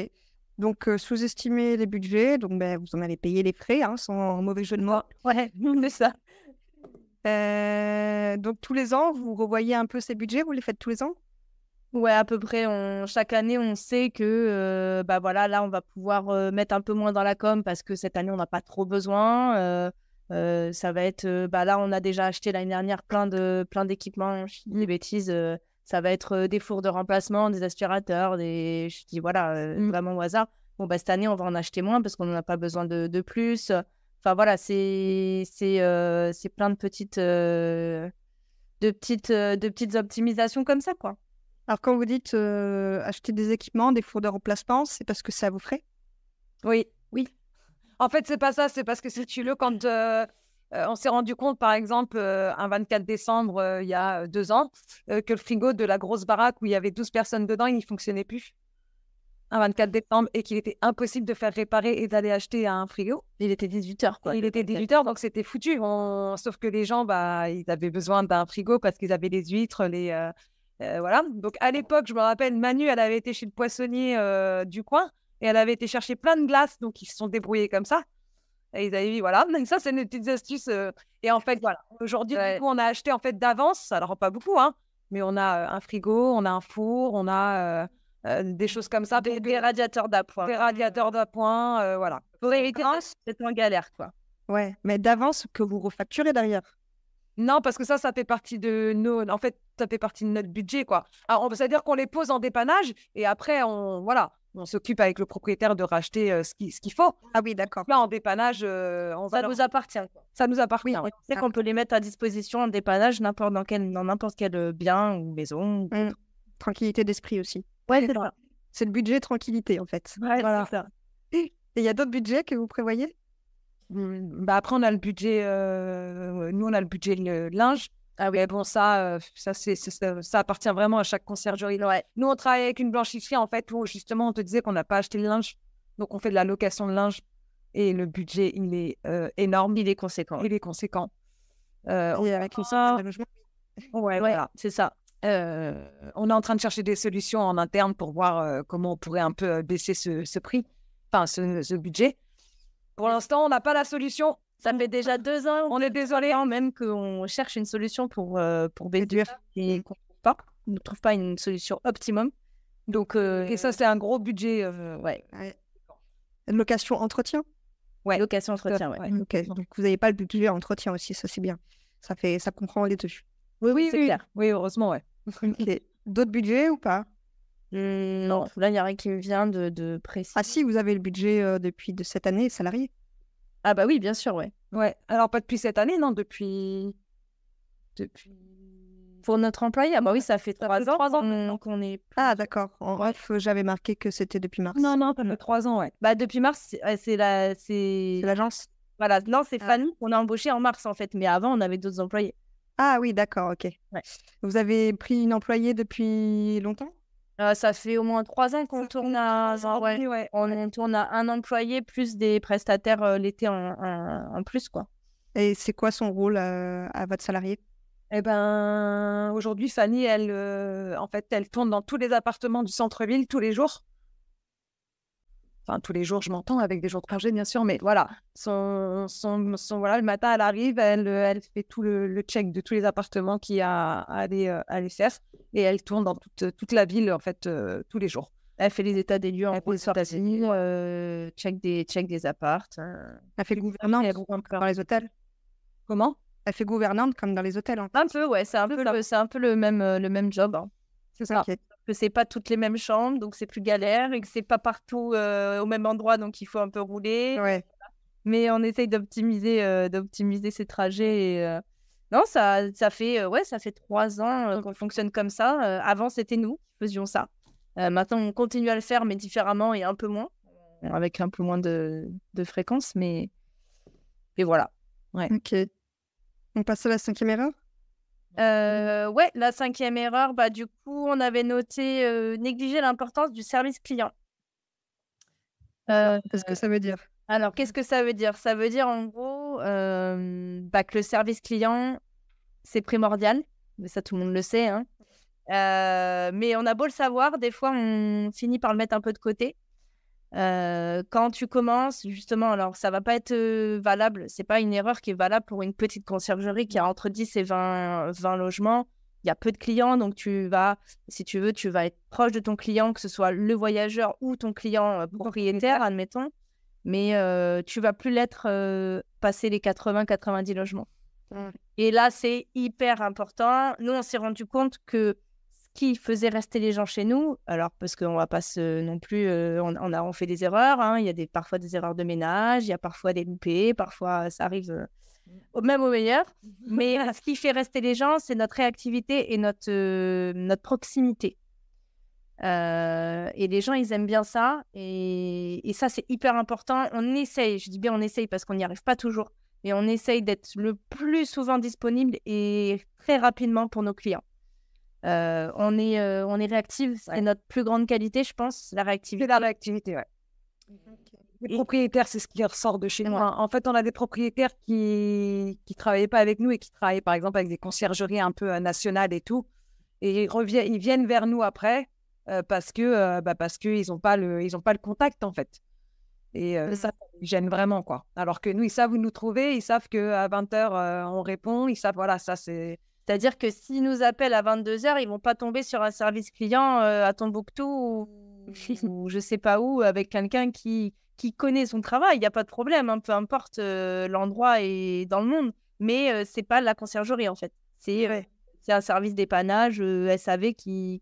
Donc, sous-estimer les budgets, donc ben, vous en avez payé les frais, hein, sans mauvais jeu de mots. Ouais, [LAUGHS] c'est ça donc tous les ans, vous revoyez un peu ces budgets, vous les faites tous les ans Ouais, à peu près. chaque année, on sait que bah voilà, là, on va pouvoir mettre un peu moins dans la com parce que cette année, on n'a pas trop besoin. ça va être, bah là, on a déjà acheté l'année dernière plein de plein d'équipements. Je des bêtises. ça va être des fours de remplacement, des aspirateurs, des. Je dis voilà, mmh. vraiment au hasard. Bon bah cette année, on va en acheter moins parce qu'on n'en a pas besoin de, de plus. Enfin voilà, euh, c'est plein de petites euh, de petites euh, de petites optimisations comme ça quoi. Alors quand vous dites acheter des équipements, des fours de remplacement, c'est parce que ça vous ferait Oui, oui. En fait, c'est pas ça, c'est parce que c'est tu le quand on s'est rendu compte, par exemple, un 24 décembre, il y a deux ans, que le frigo de la grosse baraque où il y avait 12 personnes dedans, il n'y fonctionnait plus. 24 décembre et qu'il était impossible de faire réparer et d'aller acheter un frigo. Il était 18h, quoi. Il était 18h, donc c'était foutu. Sauf que les gens, bah, ils avaient besoin d'un frigo parce qu'ils avaient les huîtres, les. Euh, euh, voilà. Donc à l'époque, je me rappelle, Manu, elle avait été chez le poissonnier euh, du coin et elle avait été chercher plein de glaces, donc ils se sont débrouillés comme ça. Et ils avaient dit, voilà, [LAUGHS] ça, c'est une petite astuce. Et en fait, voilà. Aujourd'hui, on a acheté en fait d'avance, alors pas beaucoup, hein, mais on a un frigo, on a un four, on a euh, des choses comme ça. Des, radiateurs d'appoint. Des radiateurs d'appoint, euh, voilà. Pour éviter, c'est en galère, quoi. Ouais, mais d'avance que vous refacturez derrière. Non, parce que ça, ça fait partie de nos. En fait, ça fait partie de notre budget, quoi. Alors, c'est-à-dire qu'on les pose en dépannage et après, on voilà, on s'occupe avec le propriétaire de racheter euh, ce qu'il ce qu'il faut. Ah oui, d'accord. Là, en dépannage, ça nous appartient. Ça nous appartient. Oui, on qu'on peut les mettre à disposition en dépannage n'importe dans quel n'importe quel bien ou maison. Mmh. Tranquillité d'esprit aussi. Ouais, c'est le budget tranquillité, en fait. ça. Et il y a d'autres budgets que vous prévoyez mmh, bah Après, on a le budget. Euh, nous, on a le budget le linge. Ah oui, bon, ça, euh, ça, c'est, ça, appartient vraiment à chaque conciergerie. Ouais. Nous, on travaille avec une blanchisserie, en fait, où justement, on te disait qu'on n'a pas acheté le linge. Donc, on fait de la location de linge. Et le budget, il est euh, énorme. Il est conséquent. Il est conséquent. Euh, avec une... ça Ouais, ouais. Voilà, c'est ça. Euh, on est en train de chercher des solutions en interne pour voir euh, comment on pourrait un peu euh, baisser ce, prix, enfin ce, budget. Pour l'instant, on n'a pas la solution. Ça fait déjà deux ans. On est désolé. Hein. Même qu'on cherche une solution pour, pour baisser et mm. ne trouve pas une solution optimum. Donc, et ça, c'est un gros budget. ouais. Location entretien Ouais. Location entretien, ouais. Donc, vous n'avez pas le budget entretien aussi, ça c'est bien. Ça, fait, ça comprend les deux. Oui, oui, oui. Clair. oui heureusement, ouais. D'autres budgets ou pas mmh, Non, là, il n'y a rien qui me vient de, de Ah si, vous avez le budget euh, depuis de cette année, salarié Ah bah oui, bien sûr, ouais. Ouais, alors pas depuis cette année, non, depuis... Depuis... Pour notre employé, ah bah oui, ça fait trois ans. Donc on est. Ah d'accord. En bref, euh, j'avais marqué que c'était depuis mars. Non non, pas fait trois ans, ouais. Bah depuis mars, c'est la, c'est l'agence. Voilà, non, c'est ah. Fanny qu'on a embauché en mars en fait, mais avant on avait d'autres employés. Ah oui, d'accord, ok. Vous avez pris une employée depuis longtemps euh, Ça fait au moins trois ans qu'on tourne à... On, tourne à un employé plus des prestataires euh, l'été en, plus, quoi. Et c'est quoi son rôle euh, à votre salarié eh ben, aujourd'hui, Fanny, elle, en fait, elle tourne dans tous les appartements du centre-ville tous les jours. Enfin, tous les jours, je m'entends avec des jours de projet, bien sûr, mais voilà, son, son, voilà, le matin, elle arrive, elle, euh, elle fait tout le, check de tous les appartements qui y a à aller, à euh, et elle tourne dans toute, toute la ville, en fait, euh, tous les jours. Elle fait les états des lieux en les check des, check des appartes. Hein. Elle fait gouvernante dans les hôtels. Comment Elle fait gouvernante comme dans les hôtels. Un peu, ouais, c'est un, peu, le, un peu le même, le même job. Hein. C'est ça. Qui que c'est pas toutes les mêmes chambres, donc c'est plus galère, et que c'est pas partout euh, au même endroit, donc il faut un peu rouler. Ouais. Mais on essaye d'optimiser, euh, d'optimiser ces trajets. Et, euh, Non, ça, ça fait ouais, ça fait trois ans qu'on fonctionne comme ça. avant, c'était nous qui faisions ça. maintenant, on continue à le faire, mais différemment et un peu moins, avec un peu moins de, de fréquence, mais et voilà. Ouais. Ok. On passe à la cinquième erreur. Euh, ouais, la cinquième erreur, bah, du coup, on avait noté négliger l'importance du service client. Euh, qu'est-ce que ça veut dire Alors, qu'est-ce que ça veut dire Ça veut dire en gros bah, que le service client, c'est primordial. Mais ça, tout le monde le sait. Hein. Euh, mais on a beau le savoir, des fois, on finit par le mettre un peu de côté. Euh, quand tu commences, justement, alors ça va pas être valable, c'est pas une erreur qui est valable pour une petite conciergerie qui a entre 10 et 20, logements. Il y a peu de clients, donc tu vas, si tu veux, tu vas être proche de ton client, que ce soit le voyageur ou ton client propriétaire, admettons, mais tu vas plus l'être passer les 80-90 logements. Mmh. Et là, c'est hyper important. Nous, on s'est rendu compte que qui faisait rester les gens chez nous. Alors, parce qu'on va pas se, non plus, euh, on, a, on fait des erreurs. Hein. Il y a des, parfois des erreurs de ménage, il y a parfois des loupés, parfois euh, ça arrive euh, même au meilleur. Mm-hmm. Mais [LAUGHS] ce qui fait rester les gens, c'est notre réactivité et notre, notre proximité. et les gens, ils aiment bien ça. Et, et ça, c'est hyper important. On essaye, je dis bien on essaye parce qu'on n'y arrive pas toujours, mais on essaye d'être le plus souvent disponible et très rapidement pour nos clients. Euh, on, est, euh, on est réactive, c'est notre plus grande qualité, je pense, la réactivité. C'est la réactivité, ouais. Les propriétaires, c'est ce qui ressort de chez nous. Hein. en fait, on a des propriétaires qui ne travaillaient pas avec nous et qui travaillaient par exemple avec des conciergeries un peu euh, nationales et tout. Et ils, ils viennent vers nous après parce que bah, parce qu'ils n'ont pas, le, ils ont pas le contact en fait. Et ça, gêne vraiment, quoi. Alors que nous, ils savent où nous trouver, ils savent qu'à 20h, on répond, ils savent, voilà, ça, c'est c'est-à-dire que s'ils nous appellent à 22h, ils vont pas tomber sur un service client euh, à Tombouctou ou, je [LAUGHS] je sais pas où avec quelqu'un qui, qui connaît son travail. Il n'y a pas de problème, hein, peu importe euh, l'endroit et dans le monde. Mais ce euh, c'est pas la conciergerie en fait. C'est c'est un service dépannage SAV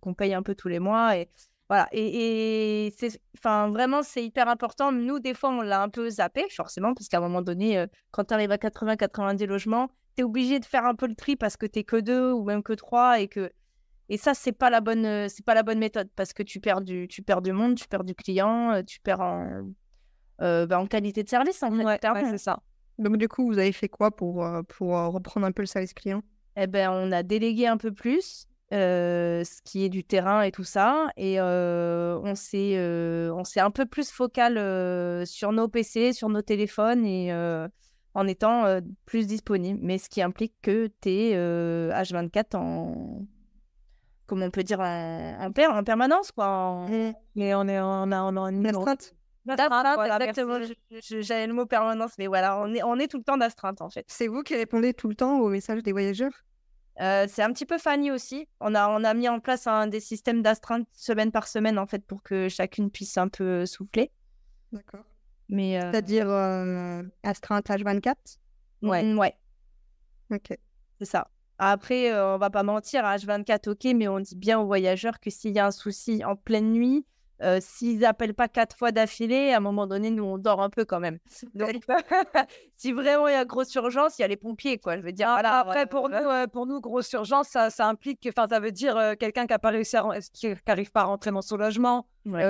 qu'on paye un peu tous les mois et voilà. Et, c'est enfin vraiment c'est hyper important. Nous des fois on l'a un peu zappé forcément parce qu'à un moment donné, quand tu arrives à 80-90 logements tu es obligé de faire un peu le tri parce que tu t'es que deux ou même que trois et que et ça c'est pas la bonne euh, c'est pas la bonne méthode parce que tu perds du tu perds du monde, tu perds du client, euh, tu perds en, euh, bah, en qualité de service en hein, fait, ouais, c'est ça. Donc du coup, vous avez fait quoi pour pour reprendre un peu le service client Eh ben on a délégué un peu plus. ce qui est du terrain et tout ça. Et euh, on s'est un peu plus focal sur nos PC, sur nos téléphones et, en étant euh, plus disponible, mais ce qui implique que tu es H24 euh, en comme on peut dire un en permanence quoi. Mm. Mais on est on a on une exactement. J'avais le mot permanence, mais voilà, on est on est tout le temps d'astreinte en fait. C'est vous qui répondez tout le temps aux messages des voyageurs. Euh, c'est un petit peu Fanny aussi. On a, on a mis en place un des systèmes d'astreinte semaine par semaine en fait pour que chacune puisse un peu souffler. D'accord. Euh, C'est-à-dire euh, astreinte H24 mm, Ouais. Mm, ouais. Ok. C'est ça. Après, euh, on va pas mentir, H24, ok, mais on dit bien aux voyageurs que s'il y a un souci en pleine nuit, euh, s'ils n'appellent pas quatre fois d'affilée, à un moment donné, nous, on dort un peu quand même. [LAUGHS] [LAUGHS] si vraiment il y a grosse urgence, il y a les pompiers, quoi. Je veux dire, ah, voilà, après, ah, pour, Nous, pour nous, grosse urgence, ça, ça implique, enfin, ça veut dire quelqu'un qui n'arrive pas, réussi à, qui, pas à rentrer dans son logement,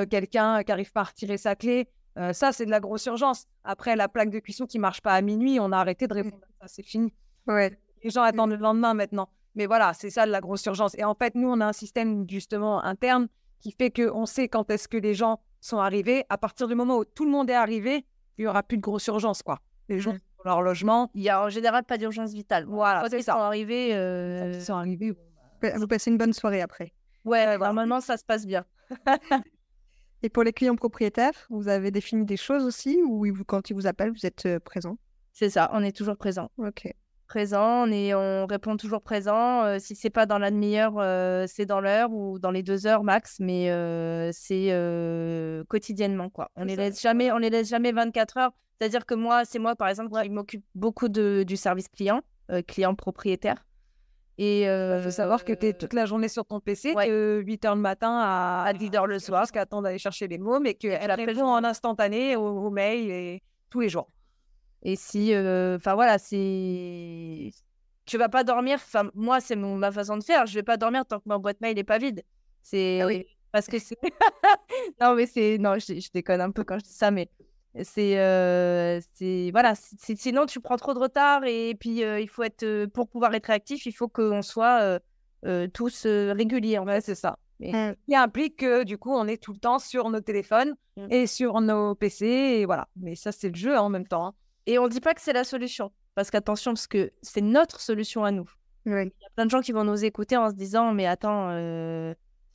quelqu'un qui n'arrive pas à retirer sa clé. Euh, ça, c'est de la grosse urgence. Après, la plaque de cuisson qui marche pas à minuit, on a arrêté de répondre mm. ça, c'est fini. Les gens attendent mm. le lendemain maintenant. Mais voilà, c'est ça de la grosse urgence. Et en fait, nous, on a un système justement interne qui fait qu'on sait quand est-ce que les gens sont arrivés. À partir du moment où tout le monde est arrivé, il y aura plus de grosse urgence, quoi. Les gens mm. leur logement. Il y a en général pas d'urgence vitale. Voilà, quand ils sont arrivés, euh, ils sont arrivés. Bah, Vous passez une bonne soirée après. Ouais, normalement ça se passe bien. [LAUGHS] Et pour les clients propriétaires, vous avez défini des choses aussi ou quand ils vous appellent, vous êtes euh, présent C'est ça, on est toujours présent. Ok. Présent, on, est, on répond toujours présent. Euh, si c'est pas dans la demi-heure, euh, c'est dans l'heure ou dans les deux heures max, mais c'est quotidiennement quoi. On les laisse jamais, on les laisse jamais 24 heures. C'est-à-dire que moi, c'est moi par exemple, qui m'occupe beaucoup de, du service client, client propriétaire. Et il euh, faut savoir que tu es toute la journée sur ton PC, de 8 h le matin à, 10 h le soir, ce qu'elle attend d'aller chercher les mots, mais qu'elle répond en instantané au, mail et tous les jours. Et si, euh, enfin voilà, c'est... tu vas pas dormir, enfin moi c'est ma façon de faire, je vais pas dormir tant que ma boîte mail n'est pas vide. C'est ah oui. parce que c'est. [LAUGHS] non mais c'est, non, je, je déconne un peu quand je dis ça, mais euh, c'est voilà, sinon tu prends trop de retard et puis euh, il faut être euh, pour pouvoir être réactif, il faut qu'on soit tous réguliers. Ouais, c'est ça. Et, mmh. implique que du coup on est tout le temps sur nos téléphones mmh. et sur nos PC et voilà. Mais ça c'est le jeu hein, en même temps. Hein. Et on dit pas que c'est la solution parce qu'attention parce que c'est notre solution à nous. Il y a plein de gens qui vont nous écouter en se disant mais attends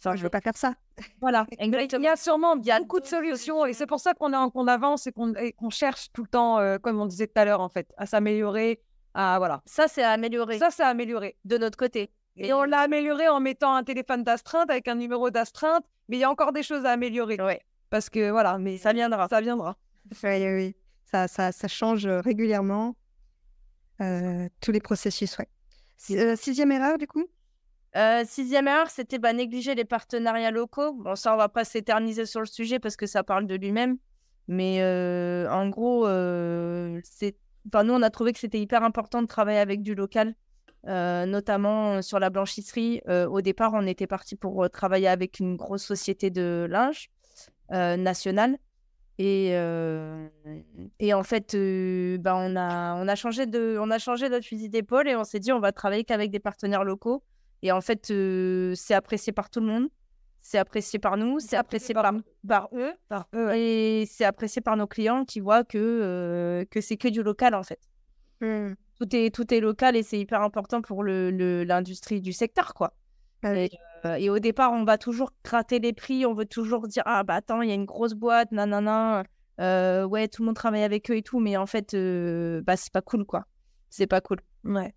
je ne veux pas faire ça. Voilà, [LAUGHS] Il y a sûrement y a beaucoup de solutions et c'est pour ça qu'on qu'on avance et qu'on cherche tout le temps, euh, comme on disait tout à l'heure, en fait, à s'améliorer. À, voilà. Ça, c'est améliorer. Ça, c'est amélioré. De notre côté. Et, on l'a amélioré en mettant un téléphone d'astreinte avec un numéro d'astreinte, mais il y a encore des choses à améliorer. Ouais. Parce que voilà, mais ça viendra, ça viendra. Oui, Ça, ça, ça change régulièrement euh, tous les processus. Ouais. Euh, sixième erreur, du coup euh, sixième erreur, c'était pas bah, négliger les partenariats locaux. Bon, ça, on va pas s'éterniser sur le sujet parce que ça parle de lui-même. Mais euh, en gros, euh, c'est. enfin, nous, on a trouvé que c'était hyper important de travailler avec du local, notamment sur la blanchisserie. au départ, on était parti pour travailler avec une grosse société de linge nationale. Et, et en fait, bah, on, a, on, a changé de, on a changé notre fusil d'épaule et on s'est dit on va travailler qu'avec des partenaires locaux. Et en fait, euh, c'est apprécié par tout le monde. C'est apprécié par nous, c'est apprécié par, par, eux, par eux et c'est apprécié par nos clients qui voient que, euh, que c'est que du local en fait. Hmm. Tout, est, tout est local et c'est hyper important pour l'industrie le, l'industrie du secteur quoi. Bah euh, et, au départ, on va toujours gratter les prix, on veut toujours dire Ah, bah attends, il y a une grosse boîte, nanana, euh, ouais, tout le monde travaille avec eux et tout, mais en fait, bah, c'est pas cool, quoi. C'est pas cool. Ouais.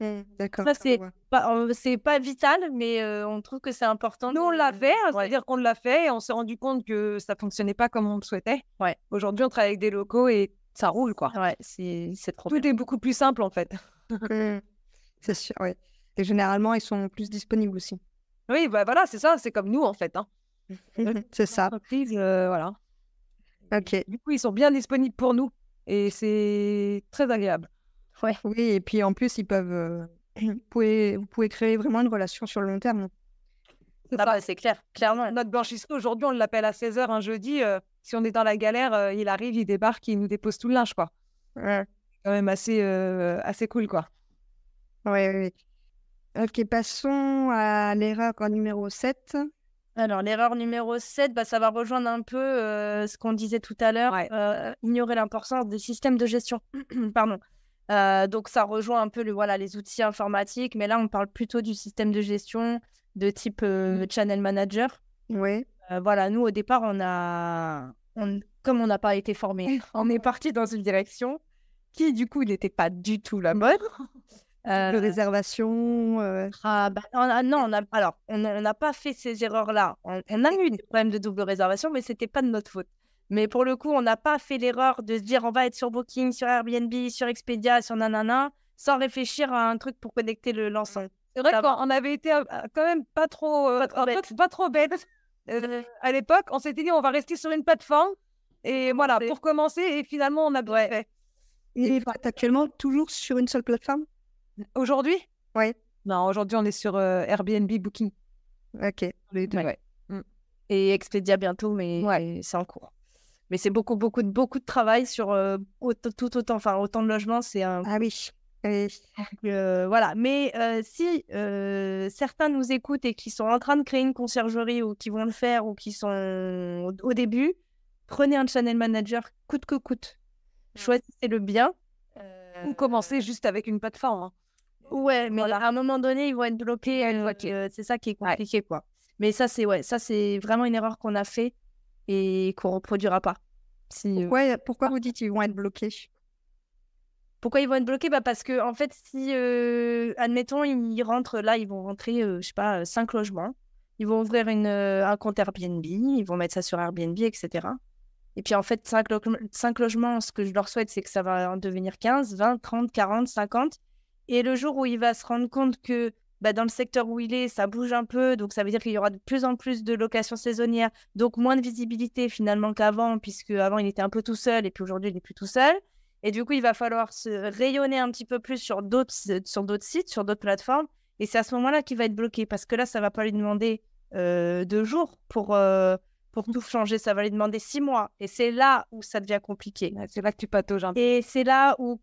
Mmh, d'accord. Ça, c'est pas, vital, mais on trouve que c'est important. Nous, on l'a fait, hein, c'est-à-dire qu'on l'a fait et on s'est rendu compte que ça fonctionnait pas comme on le souhaitait. Ouais. Aujourd'hui, on travaille avec des locaux et ça roule, quoi. Ouais, c'est trop Tout est beaucoup plus simple, en fait. [LAUGHS] Mmh, c'est sûr, oui. Et généralement, ils sont plus disponibles aussi. Oui, bah voilà, c'est ça, c'est comme nous, en fait. Hein. Mmh, c'est ça. Euh, voilà. Ok. Du coup, ils sont bien disponibles pour nous et c'est très agréable. Oui, et puis en plus, ils peuvent. Euh, [CLEARS THROAT] vous, pouvez, créer vraiment une relation sur le long terme. c'est ah bah, clair, clairement. Notre blanchisseur aujourd'hui, on l'appelle à 16h un jeudi. Euh, si on est dans la galère, euh, il arrive, il débarque, il nous dépose tout le linge, quoi. Ouais. Quand même assez, assez cool, quoi. oui, oui. Ok, passons à l'erreur numéro 7. Alors, l'erreur numéro 7, bah, ça va rejoindre un peu ce qu'on disait tout à l'heure, ignorer l'importance des systèmes de gestion. [CLEARS THROAT] Pardon. Euh, donc ça rejoint un peu le, voilà, les outils informatiques, mais là on parle plutôt du système de gestion de type mmh. euh, channel manager. Oui. Euh, voilà, nous au départ on a, comme on n'a pas été formé, [LAUGHS] on est parti dans une direction qui du coup n'était pas du tout la bonne. [LAUGHS] de réservation. Ah, bah, non, on alors on n'a pas fait ces erreurs-là. On, a eu des problèmes de double réservation, mais ce n'était pas de notre faute. Mais pour le coup, on n'a pas fait l'erreur de se dire on va être sur Booking, sur Airbnb, sur Expedia, sur nanana, sans réfléchir à un truc pour connecter l'ensemble. Le, c'est vrai qu'on avait été euh, quand même pas trop, euh, pas trop bête. Euh, à l'époque, on s'était dit on va rester sur une plateforme. Et voilà, pour commencer, et finalement, on a ouais. fait. Et, actuellement toujours sur une seule plateforme Aujourd'hui Oui. Non, aujourd'hui, on est sur Airbnb Booking. Ok. Les deux. Mm. Et Expedia bientôt, mais c'est en cours. Mais c'est beaucoup, beaucoup, beaucoup de travail sur euh, autant, tout autant, enfin autant de logements, c'est un. Ah oui. [LAUGHS] Euh, voilà. Mais euh, si certains nous écoutent et qui sont en train de créer une conciergerie ou qui vont le faire ou qui sont au, début, prenez un channel manager coûte que coûte. Choisissez le bien. Ou commencez juste avec une plateforme. Hein. Ouais, mais à un moment donné, ils vont être bloqués. c'est ça qui est compliqué, quoi. Mais ça, c'est ouais, ça c'est vraiment une erreur qu'on a fait et qu'on reproduira pas. Euh, pourquoi, vous dites qu'ils vont être bloqués pourquoi ils vont être bloqués bah Parce que, en fait, si, euh, admettons, ils rentrent, là, ils vont rentrer, euh, je sais pas, cinq logements. Ils vont ouvrir une, un compte Airbnb, ils vont mettre ça sur Airbnb, etc. Et puis, en fait, cinq, logements, ce que je leur souhaite, c'est que ça va en devenir 15, 20, 30, 40, 50. Et le jour où il va se rendre compte que bah, dans le secteur où il est, ça bouge un peu. Donc, ça veut dire qu'il y aura de plus en plus de locations saisonnières. Donc, moins de visibilité finalement qu'avant, puisque avant, il était un peu tout seul et puis aujourd'hui, il n'est plus tout seul. Et du coup, il va falloir se rayonner un petit peu plus sur d'autres, sur d'autres sites, sur d'autres plateformes. Et c'est à ce moment-là qu'il va être bloqué parce que là, ça ne va pas lui demander euh, deux jours pour, euh, pour tout changer, ça va lui demander six mois. Et c'est là où ça devient compliqué. C'est là que tu patauges Et c'est là où,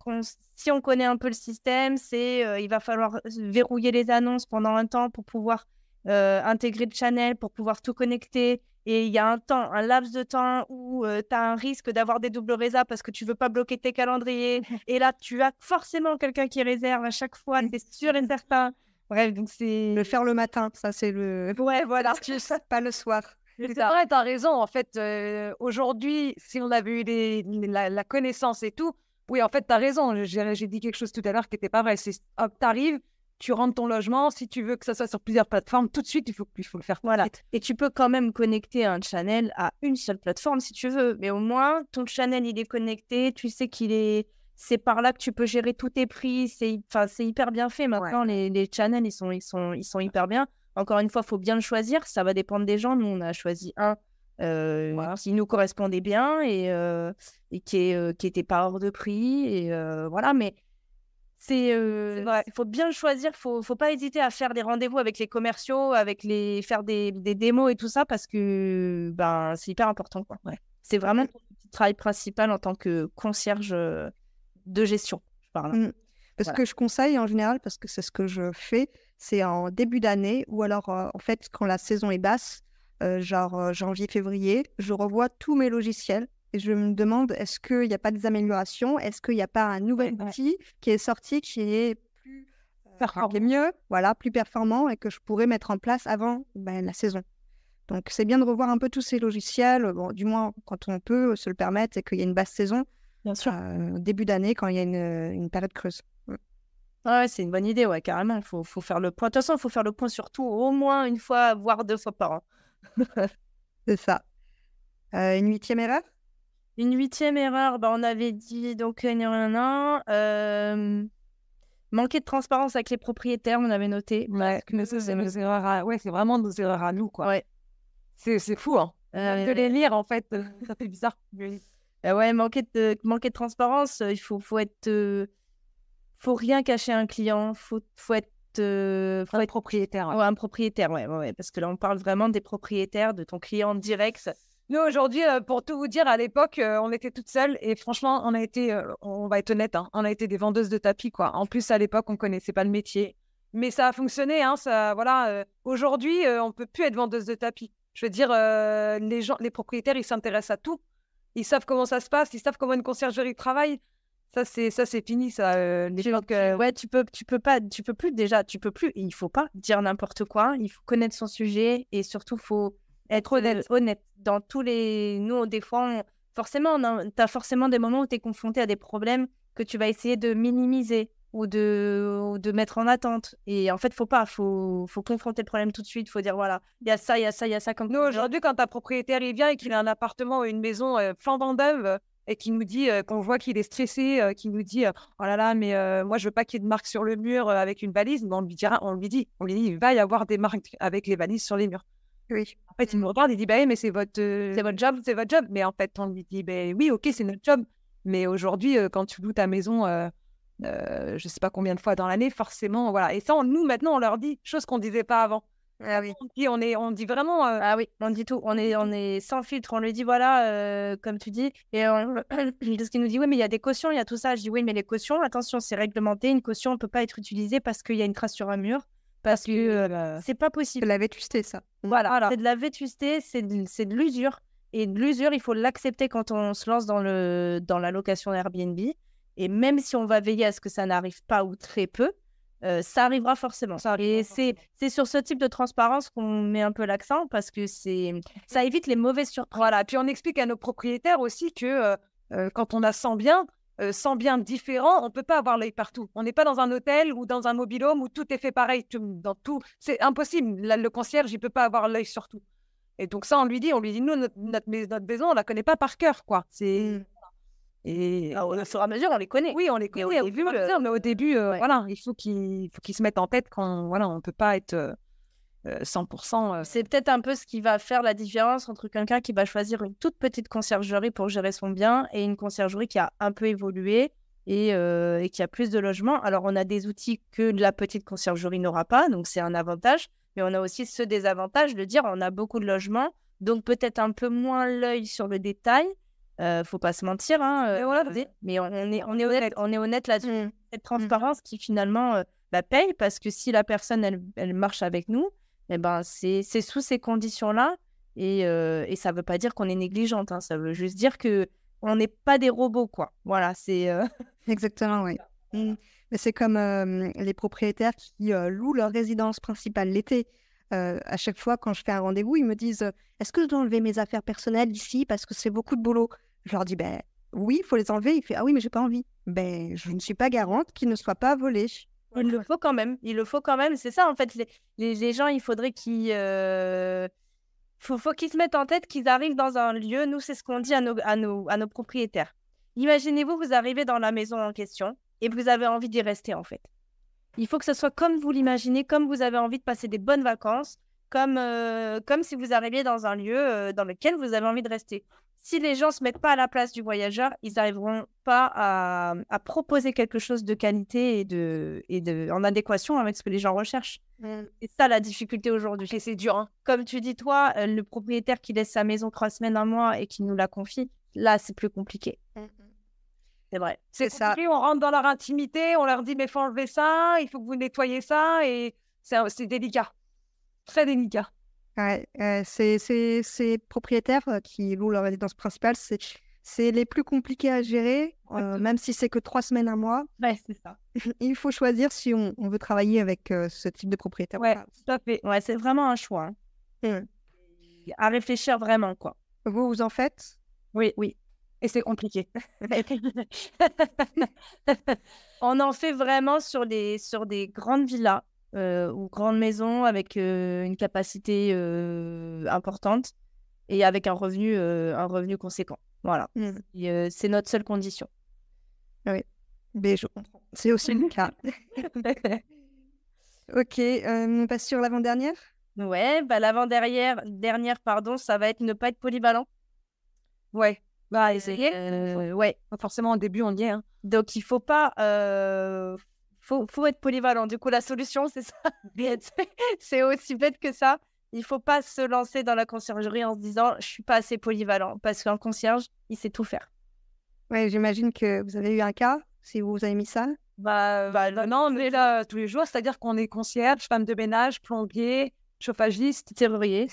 si on connaît un peu le système, c'est euh, il va falloir euh, verrouiller les annonces pendant un temps pour pouvoir euh, intégrer le channel, pour pouvoir tout connecter. Et il y a un temps, un laps de temps où tu as un risque d'avoir des doubles résas parce que tu veux pas bloquer tes calendriers. [LAUGHS] Et là, tu as forcément quelqu'un qui réserve à chaque fois, c'est sûr et certain. Bref, donc c'est. Le faire le matin, ça c'est le. Ouais, voilà. sais [LAUGHS] pas le soir. C'est vrai, t'as raison. En fait, euh, aujourd'hui, si on avait eu les, la, connaissance et tout, oui, en fait, t'as raison. J'ai dit quelque chose tout à l'heure qui n'était pas vrai. C'est hop, t'arrives, tu rentres ton logement. Si tu veux que ça soit sur plusieurs plateformes, tout de suite, il faut, faut le faire. Voilà. Et tu peux quand même connecter un channel à une seule plateforme si tu veux. Mais au moins, ton channel, il est connecté. Tu sais qu'il est. C'est par là que tu peux gérer tous tes prix. C'est enfin, hyper bien fait. Maintenant, les, les channels, ils sont, ils sont, ils sont hyper bien. Encore une fois, il faut bien le choisir. Ça va dépendre des gens. Nous, on a choisi un euh, qui nous correspondait bien et, euh, qui n'était euh, pas hors de prix. Et voilà, mais c'est il faut bien le choisir. Il faut, faut pas hésiter à faire des rendez-vous avec les commerciaux, avec les faire des, démos et tout ça parce que ben, c'est hyper important. Quoi. C'est vraiment le travail principal en tant que concierge de gestion. Mmh. Parce que je conseille en général, parce que c'est ce que je fais, c'est en début d'année ou alors euh, en fait quand la saison est basse, euh, genre euh, janvier-février, je revois tous mes logiciels et je me demande est-ce qu'il n'y a pas des améliorations, est-ce qu'il n'y a pas un nouvel outil qui est sorti qui est plus performant, mieux, voilà, plus performant et que je pourrais mettre en place avant ben, la saison. Donc c'est bien de revoir un peu tous ces logiciels, bon, du moins quand on peut se le permettre et qu'il y a une basse saison. Bien sûr. début d'année quand il y a une période creuse c'est une bonne idée, ouais, carrément. Il faut, faire le point. De toute façon, il faut faire le point surtout au moins une fois, voire deux fois par an. [LAUGHS] c'est ça. Euh, une huitième erreur Une huitième erreur, bah, on avait dit donc euh, non, euh, manquer de transparence avec les propriétaires, on avait noté. c'est vraiment nos erreurs à nous, C'est, fou, hein. de les lire, en fait, euh, ça fait bizarre. [LAUGHS] Ah ouais, manquer de, manquer de transparence, il faut, faut être faut rien cacher à un client, faut, faut être euh, propriétaire. un propriétaire, ouais, ouais, parce que là on parle vraiment des propriétaires, de ton client direct. Nous aujourd'hui, euh, pour tout vous dire, à l'époque, euh, on était toutes seules et franchement, on a été, on va être honnête, hein, on a été des vendeuses de tapis quoi. En plus, à l'époque, on connaissait pas le métier, mais ça a fonctionné. Hein, ça, voilà. aujourd'hui, on peut plus être vendeuse de tapis. Je veux dire, les gens, les propriétaires, ils s'intéressent à tout. Ils savent comment ça se passe, ils savent comment une conciergerie travaille. Ça c'est ça c'est fini ça tu, euh, que... Euh, ouais tu peux tu peux pas tu peux plus déjà tu peux plus il faut pas dire n'importe quoi il faut connaître son sujet et surtout faut être honnête honnête dans tous les nous des fois forcément tu as forcément des moments où tu es confronté à des problèmes que tu vas essayer de minimiser ou de, de mettre en attente. Et en fait, faut pas, faut, faut confronter le problème tout de suite, faut dire voilà, il y a ça, il y a ça, il y a ça comme Nous, aujourd'hui, quand ta propriétaire il vient et qu'il a un appartement ou une maison euh, flambant d'œuvre, et qui nous dit euh, qu'on voit qu'il est stressé, euh, qui nous dit euh, oh là là, mais moi je veux pas qu'il y ait de marques sur le mur avec une valise, mais on lui on lui dit, on lui dit, il va y avoir des marques avec les valises sur les murs. Oui. En fait, il mm. nous regarde, il dit bah mais c'est votre, c'est votre job, c'est votre job. Mais en fait, on lui dit ben oui, ok, c'est notre job, mais aujourd'hui, quand tu loues ta maison, je ne sais pas combien de fois dans l'année, forcément, voilà. Et ça, on, nous maintenant, on leur dit chose qu'on disait pas avant. Ah on dit, est, on dit vraiment. Euh, ah oui, on dit tout. On est, on est sans filtre. On lui dit voilà, euh, comme tu dis. Et [CLEARS THROAT] ce qu'il nous dit oui, mais il y a des cautions, il y a tout ça. Je dis oui, mais les cautions, attention, c'est réglementé. Une caution, on peut pas être utilisée parce qu'il y a une trace sur un mur. Parce que euh, bah, c'est pas possible. De la vétusté, ça. Mmh. Voilà. C'est de la vétusté, c'est de, de l'usure. Et de l'usure, il faut l'accepter quand on se lance dans, le, dans la location Airbnb. Et même si on va veiller à ce que ça n'arrive pas ou très peu, euh, ça arrivera forcément. Ça et c'est sur ce type de transparence qu'on met un peu l'accent parce que mmh, ça [LAUGHS] évite les mauvaises surprises. Voilà, puis on explique à nos propriétaires aussi que euh, euh, quand on a 100 biens, 100 biens différents, on ne peut pas avoir l'œil partout. On n'est pas dans un hôtel ou dans un home où tout est fait pareil. dans tout, C'est impossible. le concierge, il ne peut pas avoir l'œil sur tout. Et donc ça, on lui dit, on lui dit, nous, notre, maison, on ne la connaît pas par cœur. quoi. C'est... Mmh. Et au fur et à mesure, on les connaît. Oui, on les connaît. Euh, mais au, début, mais au début voilà, il faut qu'ils se mettent en tête qu'on voilà, on peut pas être 100%. Euh, euh, c'est peut-être un peu ce qui va faire la différence entre quelqu'un qui va choisir une toute petite conciergerie pour gérer son bien et une conciergerie qui a un peu évolué et, et qui a plus de logements. Alors, on a des outils que la petite conciergerie n'aura pas, donc c'est un avantage. Mais on a aussi ce désavantage de dire on a beaucoup de logements, donc peut-être un peu moins l'œil sur le détail ne euh, faut pas se mentir, hein, euh, voilà, mais on est, on est honnête, on est honnête là-dessus. Mmh. Cette mmh. transparence qui finalement euh, bah, paye parce que si la personne elle, marche avec nous, eh ben, c'est sous ces conditions-là et, ça ne veut pas dire qu'on est négligente, hein, ça veut juste dire que on n'est pas des robots, quoi. Voilà, c'est... [LAUGHS] Exactement, oui. Mmh. Mais c'est comme les propriétaires qui louent leur résidence principale l'été. Euh, à chaque fois quand je fais un rendez-vous, ils me disent Est-ce que je dois enlever mes affaires personnelles ici parce que c'est beaucoup de boulot Je leur dis Ben oui, il faut les enlever. Il fait Ah oui, mais j'ai pas envie. Ben je ne suis pas garante qu'ils ne soient pas volés. Il le faut quand même. Il le faut quand même. C'est ça en fait. Les, gens, il faudrait qu'ils euh, qu'ils se mettent en tête qu'ils arrivent dans un lieu. Nous, c'est ce qu'on dit à nos, à nos propriétaires. Imaginez-vous, vous arrivez dans la maison en question et vous avez envie d'y rester, en fait. Il faut que ce soit comme vous l'imaginez, comme vous avez envie de passer des bonnes vacances, comme, euh, comme si vous arriviez dans un lieu euh, dans lequel vous avez envie de rester. Si les gens ne se mettent pas à la place du voyageur, ils n'arriveront pas à, proposer quelque chose de qualité et, de, en adéquation avec ce que les gens recherchent. Mm. Et ça la difficulté aujourd'hui. Et c'est dur. Hein. Comme tu dis, toi, euh, le propriétaire qui laisse sa maison trois semaines, un mois et qui nous la confie, là, c'est plus compliqué. Mm, mm. C'est vrai. C'est ça. On rentre dans leur intimité, on leur dit mais faut enlever ça, il faut que vous nettoyez ça et c'est délicat, très délicat. Ouais, euh, c'est ces propriétaires euh, qui louent leur résidence principale, c'est les plus compliqués à gérer, euh, même si c'est que trois semaines, un mois. Ouais, c'est ça. [LAUGHS] Il faut choisir si on, veut travailler avec ce type de propriétaire. Ouais, Ouais, c'est vraiment un choix. Hein. Mmh. À réfléchir vraiment, quoi. Vous, vous en faites Oui. Oui c'est compliqué. [LAUGHS] on en fait vraiment sur des, sur des grandes villas euh, ou grandes maisons avec euh, une capacité euh, importante et avec un revenu, un revenu conséquent. Voilà. Mmh. c'est notre seule condition. Oui, mais C'est aussi le cas. [LAUGHS] ok, on passe sur l'avant-dernière Ouais, bah l'avant-dernière, dernière, pardon, ça va être ne pas être polyvalent. Ouais, bah, essayer. Euh, ouais, forcément, au début, on y est. Donc, il faut pas. Euh... Faut, faut, être polyvalent. Du coup, la solution, [LAUGHS] c'est ça. [LAUGHS] c'est aussi bête que ça. Il faut pas se lancer dans la conciergerie en se disant je suis pas assez polyvalent. Parce qu'un concierge, il sait tout faire. Ouais, j'imagine que vous avez eu un cas, si vous avez mis ça. Bah, bah non, on est là tous les jours. C'est-à-dire qu'on est concierge, femme de ménage, plombier, chauffagiste, serrurier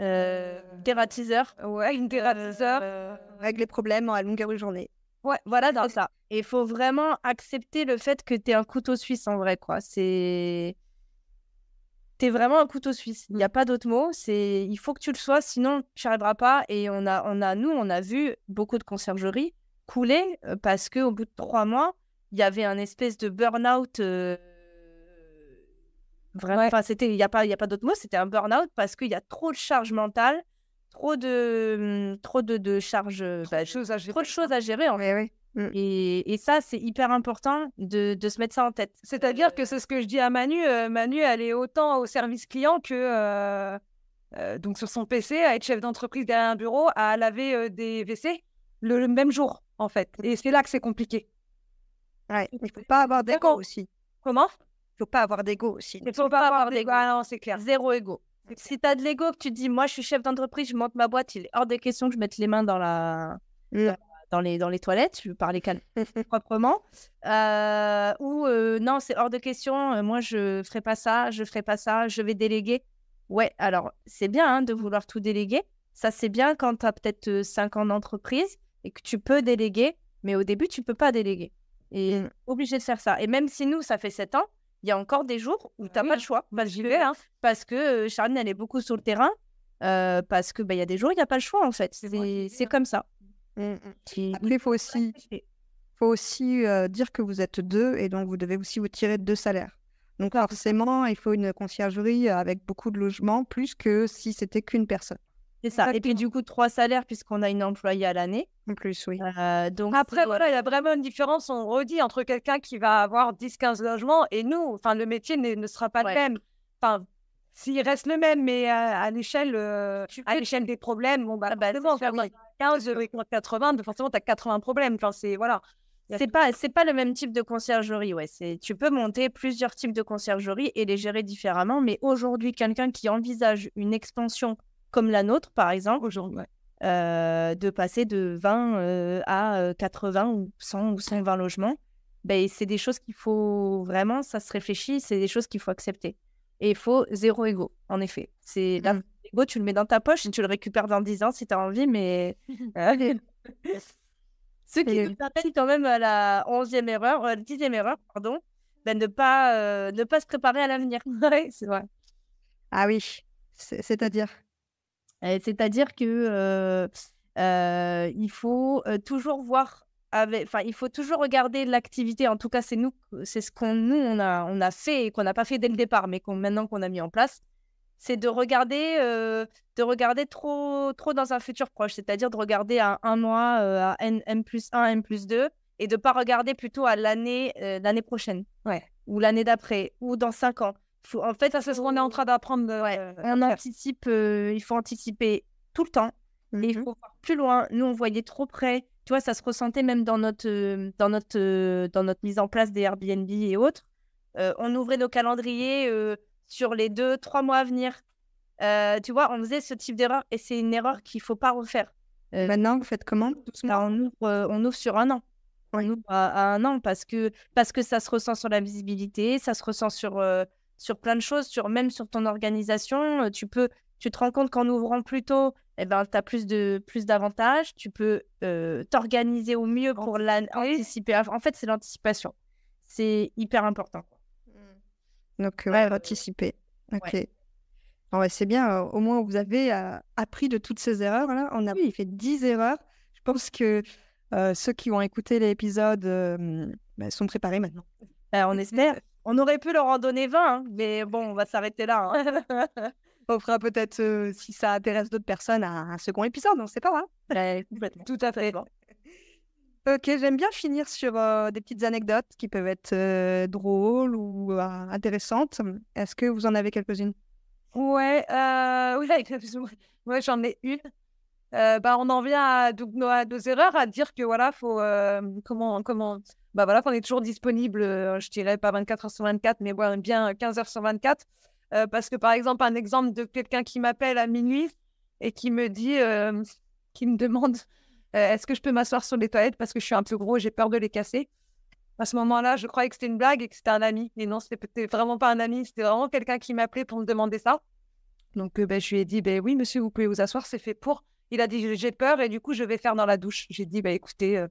euh, dératiseur Ouais, une dératiseur règle les problèmes à longueur de journée. Ouais, voilà, dans ça. Et il faut vraiment accepter le fait que t'es un couteau suisse en vrai, quoi. C'est. T'es vraiment un couteau suisse. Il n'y a pas d'autre mot. C'est... Il faut que tu le sois, sinon tu n'y arriveras pas. Et on a, on a, nous, on a vu beaucoup de conciergeries couler euh, parce que au bout de trois mois, il y avait un espèce de burn-out. Euh, Vraiment, c'était, il n'y a pas, y a pas d'autre mot, c'était un burn-out parce qu'il y a trop de charge mentale, trop de, trop de, de charges, euh, trop, bah, choses à gérer. Trop de choses à gérer mm. Et, et, ça, c'est hyper important de, de, se mettre ça en tête. C'est-à-dire euh que c'est ce que je dis à Manu. Euh, Manu, elle est autant au service client que donc sur son PC, à être chef d'entreprise derrière un bureau, à laver des WC le, même jour, en fait. Et c'est là que c'est compliqué. il ne faut pas avoir d'écho aussi. Comment faut pas avoir d'ego aussi. Il faut, faut, pas, avoir d'ego. Ah non, c'est clair. Zéro ego. Si tu as de l'ego, que tu dis, moi, je suis chef d'entreprise, je monte ma boîte, il est hors de question que je mette les mains mm. dans la. Dans les, dans les toilettes, je veux parler [LAUGHS] proprement. Euh, ou euh, non, c'est hors de question, euh, moi je ferai pas ça, je ferai pas ça, je vais déléguer. Ouais, alors c'est bien hein, de vouloir tout déléguer. Ça, c'est bien quand tu as peut-être 5 ans d'entreprise et que tu peux déléguer, mais au début, tu peux pas déléguer. Et mm. obligé de faire ça. Et même si nous, ça fait 7 ans, il y a encore des jours où tu n'as pas le choix. Hein, parce que Charline, elle est beaucoup sur le terrain. parce qu'il bah, y a des jours, il n'y a pas le choix, en fait. C'est comme ça. Mmh. Mmh, mmh. il faut aussi, faut aussi dire que vous êtes deux et donc vous devez aussi vous tirer deux salaires. Donc forcément, il faut une conciergerie avec beaucoup de logements, plus que si c'était qu'une personne. C'est ça. Et puis du coup, trois salaires puisqu'on a une employée à l'année. En plus, oui. Euh, donc Après, voilà, il y a vraiment une différence, on redit, entre quelqu'un qui va avoir 10-15 logements et nous. Enfin, le métier ne, sera pas le même. Enfin, s'il reste le même, mais euh, à, euh, l'échelle des problèmes, bon, bah, ah, bah faire bah forcément, 15, 80, forcément, tu as 80 problèmes. Enfin, c'est, voilà. C'est pas, c'est pas le même type de conciergerie, ouais. C'est, tu peux monter plusieurs types de conciergerie et les gérer différemment, mais aujourd'hui, quelqu'un qui envisage une expansion comme la nôtre, par exemple, aujourd'hui, euh, de passer de 20 euh, à 80 euh, ou 100 ou 120 logements, ben, c'est des choses qu'il faut vraiment, ça se réfléchit, c'est des choses qu'il faut accepter. Et il faut zéro ego, en effet. C'est mm. l'ego, tu le mets dans ta poche et tu le récupères dans 10 ans si tu as envie, mais. [LAUGHS] Ce qui nous rappelle quand même à la 11e erreur, euh, 10e erreur, pardon, ben, ne, pas, ne pas se préparer à l'avenir. [LAUGHS] c'est vrai. Ah oui, c'est-à-dire c'est-à-dire que il faut toujours voir enfin, il faut toujours regarder l'activité. En tout cas, c'est nous, c'est ce qu'on nous on a, on a fait et qu'on n'a pas fait dès le départ, mais qu'on maintenant qu'on a mis en place, c'est de regarder, de regarder trop, trop dans un futur proche. C'est-à-dire de regarder à un mois, à n, m plus 1, m plus 2, et de pas regarder plutôt à l'année, prochaine, ou l'année d'après, ou dans cinq ans en fait, ça, c'est ce qu'on est en train d'apprendre. Euh, euh, on anticipe, euh, il faut anticiper tout le temps. mais il mhm. faut voir plus loin. Nous, on voyait trop près. Tu vois, ça se ressentait même dans notre, dans notre, dans notre mise en place des Airbnb et autres. on ouvrait nos calendriers sur les deux, trois mois à venir. tu vois, on faisait ce type d'erreur et c'est une erreur qu'il ne faut pas refaire. Maintenant, vous faites comment bah, on, ouvre, on ouvre sur un an. On ouvre à, à, un an parce que, parce que ça se ressent sur la visibilité, ça se ressent sur sur plein de choses, sur, même sur ton organisation. Euh, tu peux, tu te rends compte qu'en ouvrant plus tôt, et eh ben, tu as plus de plus d'avantages. Tu peux euh, t'organiser au mieux pour l'anticiper. En fait, c'est l'anticipation. C'est hyper important. Hmm. Donc, euh, anticiper. Ok. Ouais. c'est bien. Au moins, vous avez appris de toutes ces erreurs-là. On a fait 10 erreurs. Je pense que ceux qui ont écouté l'épisode ben, sont préparés maintenant. Ben, on espère. On aurait pu leur en donner 20, hein, mais bon, on va s'arrêter là. Hein. [LAUGHS] on fera peut-être, euh, si ça intéresse d'autres personnes, un, second épisode, on ne sait pas. Hein bah, tout à fait. Ok, j'aime bien finir sur euh, des petites anecdotes qui peuvent être euh, drôles ou intéressantes. Est-ce que vous en avez quelques-unes Ouais, oui, j'en ai une. bah, on en vient à, donc, nos, erreurs, à dire que voilà, faut comment comment bah voilà, on est toujours disponible, euh, je dirais pas 24 h sur 24, mais bien 15 h sur 24. Euh, parce que par exemple, un exemple de quelqu'un qui m'appelle à minuit et qui me dit, euh, qui me demande, est-ce que je peux m'asseoir sur les toilettes parce que je suis un peu gros, j'ai peur de les casser. À ce moment-là, je croyais que c'était une blague et que c'était un ami. Mais non, c'était vraiment pas un ami, c'était vraiment quelqu'un qui m'appelait pour me demander ça. Donc bah, je lui ai dit, ben oui, monsieur, vous pouvez vous asseoir, c'est fait pour. Il a dit, j'ai peur et du coup, je vais faire dans la douche. J'ai dit, bah, écoutez,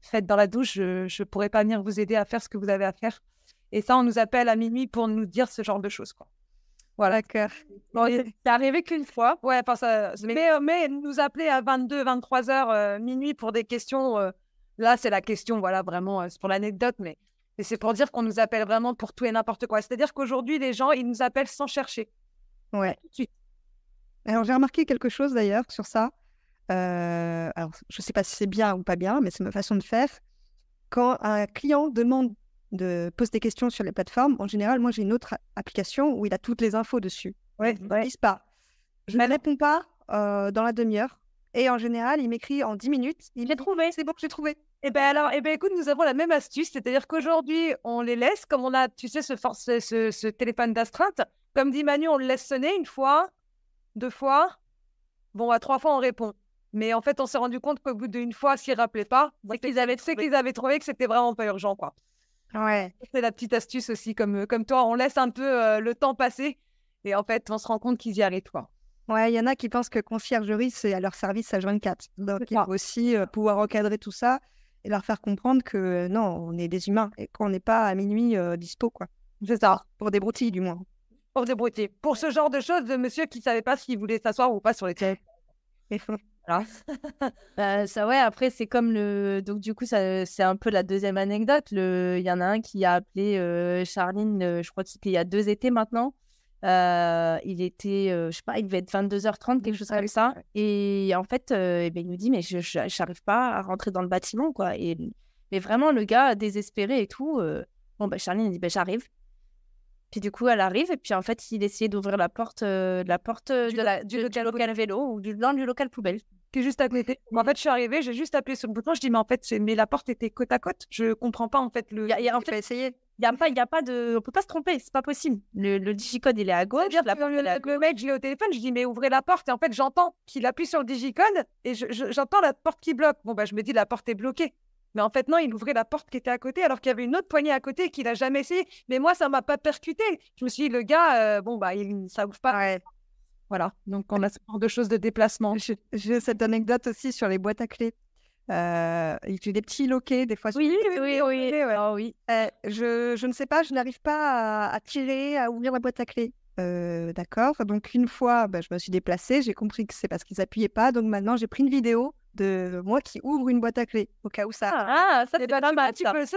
faites dans la douche, je ne pourrai pas venir vous aider à faire ce que vous avez à faire. Et ça, on nous appelle à minuit pour nous dire ce genre de choses. Quoi. Voilà. D'accord. c'est arrivé qu'une fois. Ouais, euh, mais... nous appeler à 22, 23 heures, euh, minuit pour des questions. Euh, là, c'est la question, voilà, vraiment, c'est pour l'anecdote, mais, c'est pour dire qu'on nous appelle vraiment pour tout et n'importe quoi. C'est-à-dire qu'aujourd'hui, les gens, ils nous appellent sans chercher. Ouais. Alors, j'ai remarqué quelque chose d'ailleurs sur ça. Euh, alors je ne sais pas si c'est bien ou pas bien, mais c'est ma façon de faire. Quand un client demande de poser des questions sur les plateformes, en général, moi j'ai une autre application où il a toutes les infos dessus. Ouais, je pas. Je ne bah réponds pas euh, dans la demi-heure. Et en général, il m'écrit en 10 minutes. Il m'a trouvé. C'est bon, j'ai trouvé. Eh ben alors, eh ben écoute, nous avons la même astuce, c'est-à-dire qu'aujourd'hui, on les laisse, comme on a, tu sais, ce, ce, ce téléphone d'astreinte, comme dit Manu, on le laisse sonner une fois, deux fois, bon, à trois fois, on répond. Mais en fait, on s'est rendu compte qu'au bout d'une fois, s'ils ne rappelaient pas, c'est qu'ils avaient, qu'ils avaient trouvé que c'était vraiment pas urgent. quoi. Ouais. C'est la petite astuce aussi, comme, euh, comme toi, on laisse un peu euh, le temps passer et en fait, on se rend compte qu'ils y arrêtent. Quoi. Ouais, il y en a qui pensent que conciergerie, c'est à leur service à 24. Donc, il faut aussi euh, pouvoir encadrer tout ça et leur faire comprendre que non, on est des humains et qu'on n'est pas à minuit dispo. quoi. C'est ça. Pour des broutilles, du moins. Pour des broutilles. Pour ce genre de choses, de monsieur qui ne savait pas s'il voulait s'asseoir ou pas sur les mais [LAUGHS] Bah, ça, ouais, après, c'est comme le. Donc, du coup, ça, c'est un peu la deuxième anecdote. Le... Il y en a un qui a appelé euh, Charline, euh, je crois qu'il y a deux étés maintenant. Euh, il était, je sais pas, il devait être 22h30, quelque chose comme ça. Et en fait, et eh ben, il nous dit, mais je, j'arrive pas à rentrer dans le bâtiment, quoi. Et, mais vraiment, le gars, désespéré et tout. Bon, bah, Charline, elle dit, ben j'arrive. Puis du coup, elle arrive et puis en fait, il essayait d'ouvrir la porte, la porte du, de la, du, local, vélo ou du, non, du local poubelle qui juste à côté. [LAUGHS] en fait, je suis arrivée, j'ai juste appuyé sur le bouton. Je dis, mais en fait, mais la porte était côte à côte. Je comprends pas, en fait, le. en fait, essayer. Il y a pas, il y a pas de, on peut pas se tromper, c'est pas possible. Le, digicode, il est à gauche. le, mec, au téléphone, je dis, mais ouvrez la porte. Et en fait, j'entends qu'il appuie sur le digicode et j'entends la porte qui bloque. Bon, bah, je me dis, la porte est bloquée. Mais en fait, non, il ouvrait la porte qui était à côté, alors qu'il y avait une autre poignée à côté qu'il n'a jamais essayé. Mais moi, ça m'a pas percuté. Je me suis dit, le gars, euh, bon, bah, il, ça ouvre pas. Voilà, donc on a ce genre de choses de déplacement. J'ai cette anecdote aussi sur les boîtes à clés. Euh, j'ai des petits loquets, des fois. Oui, oui, ah oui. Euh, je, ne sais pas, je n'arrive pas à, tirer, à ouvrir la boîte à clés. Euh, d'accord. Donc, une fois, bah, je me suis déplacée, j'ai compris que c'est parce qu'ils appuyaient pas. Donc, maintenant, j'ai pris une vidéo de moi qui ouvre une boîte à clés au cas où ça. Ah, ah ça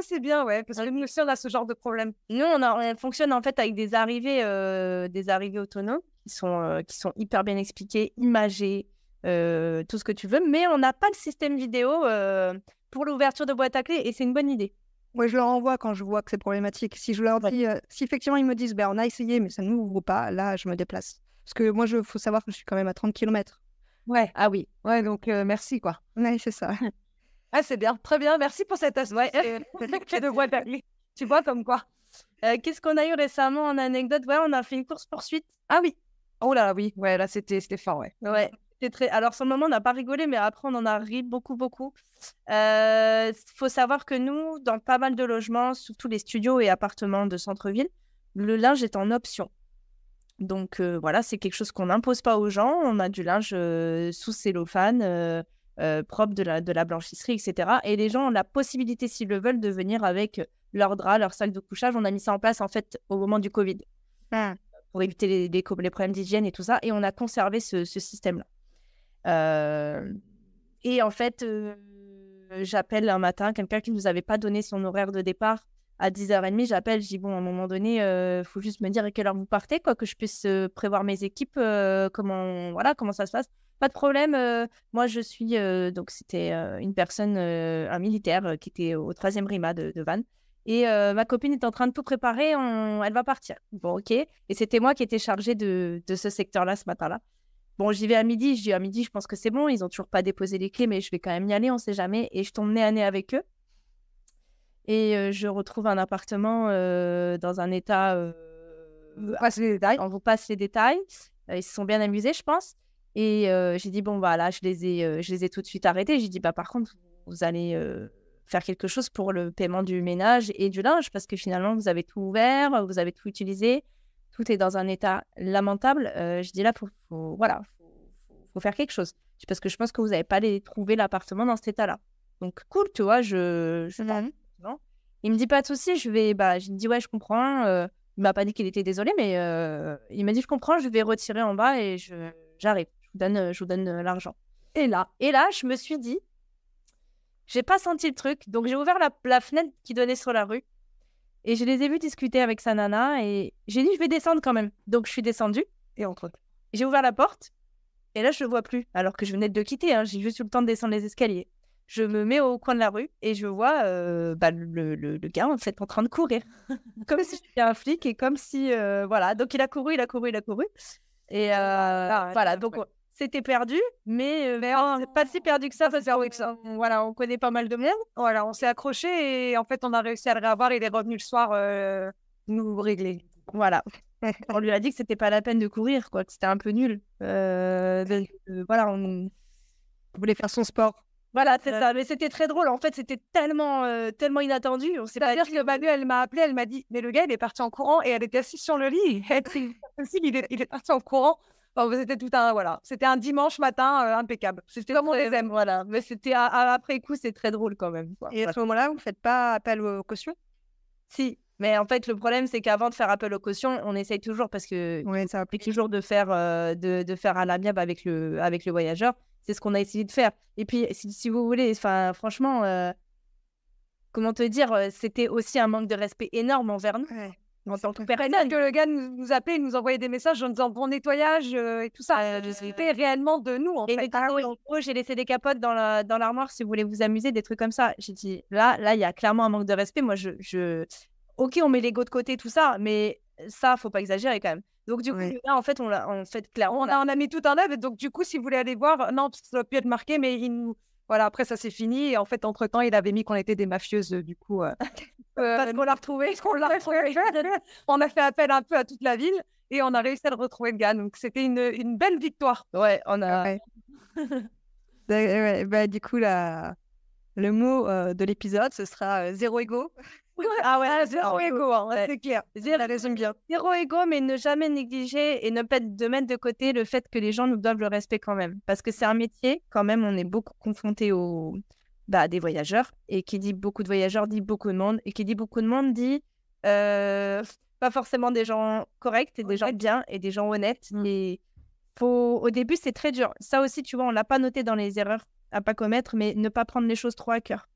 c'est bien, ouais, parce ah que nous aussi on a ce genre de problème. Nous on, fonctionne en fait avec des arrivées, euh, des arrivées autonomes qui sont, euh, qui sont hyper bien expliqués, imagées, euh, tout ce que tu veux, mais on n'a pas le système vidéo euh, pour l'ouverture de boîte à clé et c'est une bonne idée. Oui, je leur envoie quand je vois que c'est problématique. Si je leur dis, si effectivement ils me disent, ben, on a essayé, mais ça ne ouvre pas, là, je me déplace. Parce que moi, il faut savoir que je suis quand même à 30 km. Ouais, ah oui. Ouais, donc merci, quoi. Oui, c'est ça. [LAUGHS] ah, c'est bien, très bien. Merci pour cette astuce. Ouais, [LAUGHS] de boîte à clé. Tu vois, comme quoi. Qu'est-ce qu'on a eu récemment en anecdote Ouais, on a fait une course-poursuite. Ah oui, Oh là, là, oui, ouais, là, c'était fort, ouais. ouais. Très... Alors, sur le moment, on n'a pas rigolé, mais après, on en a ri beaucoup, beaucoup. Il euh, faut savoir que nous, dans pas mal de logements, surtout les studios et appartements de centre-ville, le linge est en option. Donc, euh, voilà, c'est quelque chose qu'on n'impose pas aux gens. On a du linge euh, sous cellophane, propre de la, de la blanchisserie, etc. Et les gens ont la possibilité, s'ils le veulent, de venir avec leur drap, leur salle de couchage. On a mis ça en place, en fait, au moment du Covid. Mmh pour éviter les, problèmes d'hygiène et tout ça. Et on a conservé ce, système-là. Euh, et en fait, euh, j'appelle un matin quelqu'un qui ne nous avait pas donné son horaire de départ à 10h30. J'appelle, je dis bon, à un moment donné, il euh, faut juste me dire à quelle heure vous partez, quoi, que je puisse prévoir mes équipes, comment, voilà, comment ça se passe. Pas de problème. moi, je suis donc c'était une personne, un militaire qui était au 3e RIMA de Vannes. Et ma copine est en train de tout préparer, elle va partir. Bon, ok. Et c'était moi qui étais chargée de, ce secteur-là ce matin-là. Bon, j'y vais à midi, je dis à «Ah, midi, je pense que c'est bon, ils n'ont toujours pas déposé les clés, mais je vais quand même y aller, on ne sait jamais. Et je tombe nez à nez avec eux. Et je retrouve un appartement dans un état. On passe les détails. On vous passe les détails. ils se sont bien amusés, je pense. Et j'ai dit, bon, voilà, bah, je les ai, je les ai tout de suite arrêtés. J'ai dit, bah, par contre, vous allez faire quelque chose pour le paiement du ménage et du linge, parce que finalement, vous avez tout ouvert, vous avez tout utilisé, tout est dans un état lamentable. Euh, je dis là, faut, voilà, faut, faut, faire quelque chose. Parce que je pense que vous n'avez pas les, trouvé l'appartement dans cet état-là. Donc, cool, tu vois, je. je mmh il me dit pas de souci, je vais. Bah, je dis, ouais, je comprends. Euh, il m'a pas dit qu'il était désolé, mais euh, il m'a dit, je comprends, je vais retirer en bas et je, j'arrive. Je vous donne, je vous donne l'argent. Et là, et là, je me suis dit, j'ai pas senti le truc, donc j'ai ouvert la, fenêtre qui donnait sur la rue et je les ai vus discuter avec sa nana et j'ai dit je vais descendre quand même. Donc je suis descendue et entre J'ai ouvert la porte et là je le vois plus alors que je venais de le quitter. Hein. j'ai juste eu le temps de descendre les escaliers. Je me mets au coin de la rue et je vois euh, bah, le, gars en fait en train de courir [LAUGHS] comme si c'était un flic et comme si euh, voilà donc il a couru il a couru il a couru et euh, ah, voilà donc c'était perdu, mais, euh, oh, pas si perdu que ça, oh, Voilà, on connaît pas mal de monde. Voilà, on s'est accroché et en fait, on a réussi à le réavoir. Il est revenu le soir euh, nous régler. Voilà. on lui a dit que c'était pas la peine de courir, quoi, que c'était un peu nul. Euh, voilà, on... voulait faire son sport. Voilà, c'est ça. Mais c'était très drôle. En fait, c'était tellement, tellement inattendu. On sait pas bah, dire que Manu, m'a appelé, elle m'a dit, mais le gars, il est parti en courant et elle était assise sur le lit. [LAUGHS] il, il est parti en courant c'était tout un voilà, c'était un dimanche matin euh, impeccable. C'était comme on les aime, voilà. Mais c'était après coup, c'est très drôle quand même. Et à ce moment-là, vous ne faites pas appel aux cautions Si, mais en fait, le problème, c'est qu'avant de faire appel aux cautions, on essaye toujours parce que ouais, ça implique toujours de faire un euh, de, de, faire à avec le avec le voyageur. C'est ce qu'on a essayé de faire. Et puis, si, vous voulez, enfin, franchement. Euh, comment te dire, c'était aussi un manque de respect énorme envers nous. En que que le gars nous, appelait, nous envoyait des messages en disant bon nettoyage euh, et tout ça. Euh, C'était réellement de nous, en fait. Ah en gros, j'ai laissé des capotes dans l'armoire si vous voulez vous amuser, des trucs comme ça. J'ai dit là, là, il y a clairement un manque de respect. Moi, je. je... Ok, on met l'ego de côté, tout ça, mais ça, faut pas exagérer quand même. Donc, du coup, là, en fait, on en fait, clairement, on a, on a mis tout en œuvre. Donc, du coup, si vous voulez aller voir, non, ça peut pu être marqué, mais il nous. Voilà, après, ça, c'est fini. Et en fait, entre-temps, il avait mis qu'on était des mafieuses, du coup. Euh, euh, parce qu'on l'a [LAUGHS] on a fait appel un peu à toute la ville et on a réussi à le retrouver, le gars. Donc, c'était une, belle victoire. Ouais, on a. [LAUGHS] Bah, bah, du coup, la... le mot euh, de l'épisode, ce sera euh, zéro ego. ah ouais, [LAUGHS] zéro ego, hein, c'est clair. Zéro, résume bien. Zéro ego, mais ne jamais négliger et ne pas de mettre de côté le fait que les gens nous doivent le respect quand même. Parce que c'est un métier, quand même, on est beaucoup confronté au bah, des voyageurs. Et qui dit beaucoup de voyageurs dit beaucoup de monde. Et qui dit beaucoup de monde dit euh, pas forcément des gens corrects et des gens bien et des gens honnêtes. Mmh. faut... au début, c'est très dur. Ça aussi, tu vois, on l'a pas noté dans les erreurs à pas commettre, mais ne pas prendre les choses trop à cœur.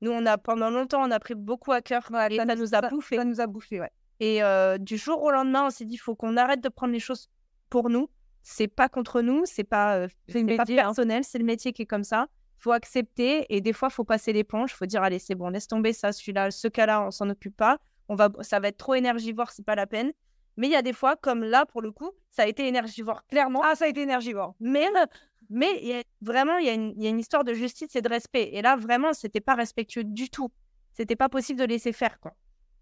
Nous, on a pendant longtemps, on a pris beaucoup à cœur. et ça, nous a bouffé. Ça nous a bouffé, Et euh, du jour au lendemain, on s'est dit, faut qu'on arrête de prendre les choses pour nous. C'est pas contre nous, c'est pas, euh, c'est pas hein. personnel, c'est le métier qui est comme ça faut accepter et des fois, faut passer l'éponge. Faut dire, allez, c'est bon, laisse tomber ça, celui-là, ce cas-là, on s'en occupe pas. On va, ça va être trop énergivore, c'est pas la peine. Mais il y a des fois, comme là, pour le coup, ça a été énergivore, clairement. Ah, ça a été énergivore. Mais, mais y a, vraiment, il y, a une histoire de justice et de respect. Et là, vraiment, c'était pas respectueux du tout. C'était pas possible de laisser faire, quoi.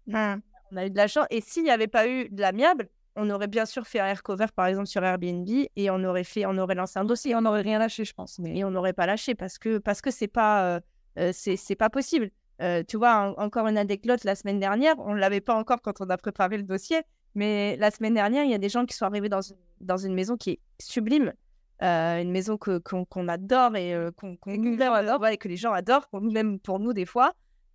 Mmh. On a eu de la chance. Et s'il n'y avait pas eu de l'amiable, on aurait bien sûr fait un aircover, par exemple, sur Airbnb, et on aurait fait, on aurait lancé un dossier, et on n'aurait rien lâché, je pense. Mais et on n'aurait pas lâché parce que parce que c'est pas euh, euh, c'est pas possible. Euh, tu vois, encore une anecdote la semaine dernière, on ne l'avait pas encore quand on a préparé le dossier, mais la semaine dernière, il y a des gens qui sont arrivés dans une, maison qui est sublime, une maison qu'on adore et qu'on adore, et que les gens adorent, même pour nous des fois.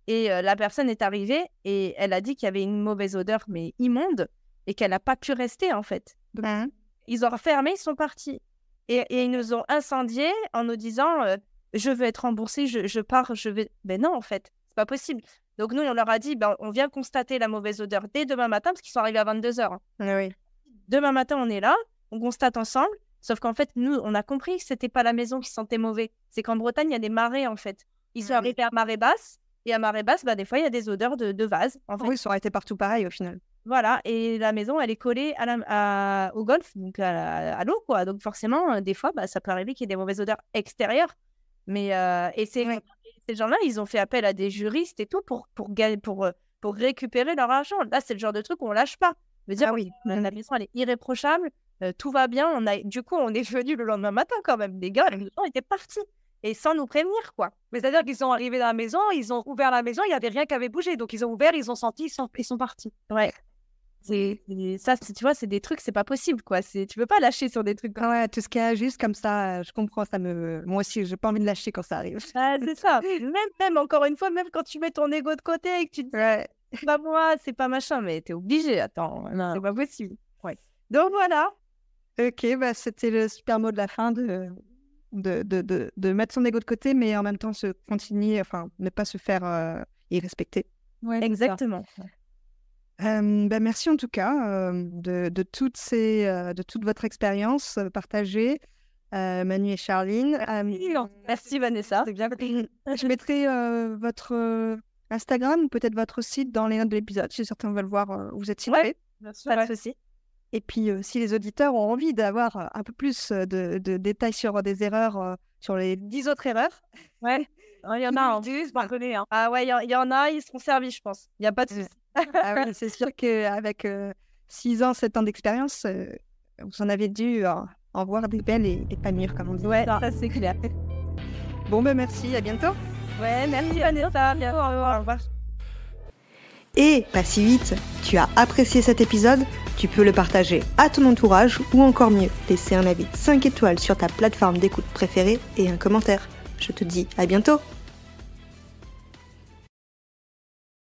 Et la personne est arrivée et elle a dit qu'il y avait une mauvaise odeur, mais immonde et qu'elle n'a pas pu rester, en fait. Hein? Ils ont refermé, ils sont partis. Et, ils nous ont incendiés en nous disant euh, Je veux être remboursé, je, pars, je vais. Ben non, en fait, c'est pas possible. Donc, nous, on leur a dit ben, On vient constater la mauvaise odeur dès demain matin, parce qu'ils sont arrivés à 22h. Hein. Ah demain matin, on est là, on constate ensemble. Sauf qu'en fait, nous, on a compris que c'était pas la maison qui sentait mauvais. C'est qu'en Bretagne, il y a des marées, en fait. Ils sont ah arrivés à marée basse, et à marée basse, ben, des fois, il y a des odeurs de, vase. En ah fait. Oui, ça aurait été partout pareil au final. Voilà, et la maison, elle est collée à au golf, donc à, l'eau, quoi. Donc forcément, euh, des fois, bah, ça peut arriver qu'il y ait des mauvaises odeurs extérieures. Mais euh, et ces, gens-là, ils ont fait appel à des juristes et tout pour, pour, pour, euh, pour récupérer leur argent. Là, c'est le genre de truc qu'on lâche pas. Je veux dire, ah oui. la maison, elle est irréprochable, tout va bien. On a... Du coup, on est venu le lendemain matin quand même. Les gars, ils étaient partis et sans nous prévenir, quoi. Mais c'est-à-dire qu'ils sont arrivés dans la maison, ils ont ouvert la maison, il n'y avait rien qui avait bougé. Donc, ils ont ouvert, ils ont senti, sont, ils sont partis. Ouais ça tu vois c'est des trucs c'est pas possible quoi c'est tu peux pas lâcher sur des trucs ah, tout ce qui a juste comme ça je comprends ça me moi aussi j'ai pas envie de lâcher quand ça arrive ah, c'est ça même même encore une fois même quand tu mets ton ego de côté et que tu te pas moi c'est pas machin mais t'es obligé attends c'est pas possible ouais donc voilà ok bah c'était le super mot de la fin de de, de, de, mettre son ego de côté mais en même temps se continuer enfin ne pas se faire euh, irrespecter exactement ben merci en tout cas de, toutes ces, de toute votre expérience partagée, Manu et Charline. merci Vanessa, mmh, Je mettrai votre Instagram ou peut-être votre site dans les notes de l'épisode si certains veulent voir où vous êtes situé. pas de souci. Et puis, si les auditeurs ont envie d'avoir un peu plus de, détails sur des erreurs, sur les 10 autres erreurs, hein, hein. [LAUGHS] hein. ah ouais. Il y en a, Ah ouais, il y, en a, ils seront servis, je pense. Il n'y a pas de ah c'est sûr qu'avec 6 euh, ans, 7 ans d'expérience, euh, vous en avez dû en, voir des belles et, pas mûres, comme on dit. Ouais, c'est clair. [LAUGHS] Bon, ben merci, à bientôt. Ouais, merci à bientôt, au revoir. Au revoir. Et pas si vite, tu as apprécié cet épisode, tu peux le partager à ton entourage ou encore mieux, laisser un avis 5 étoiles sur ta plateforme d'écoute préférée et un commentaire. Je te dis à bientôt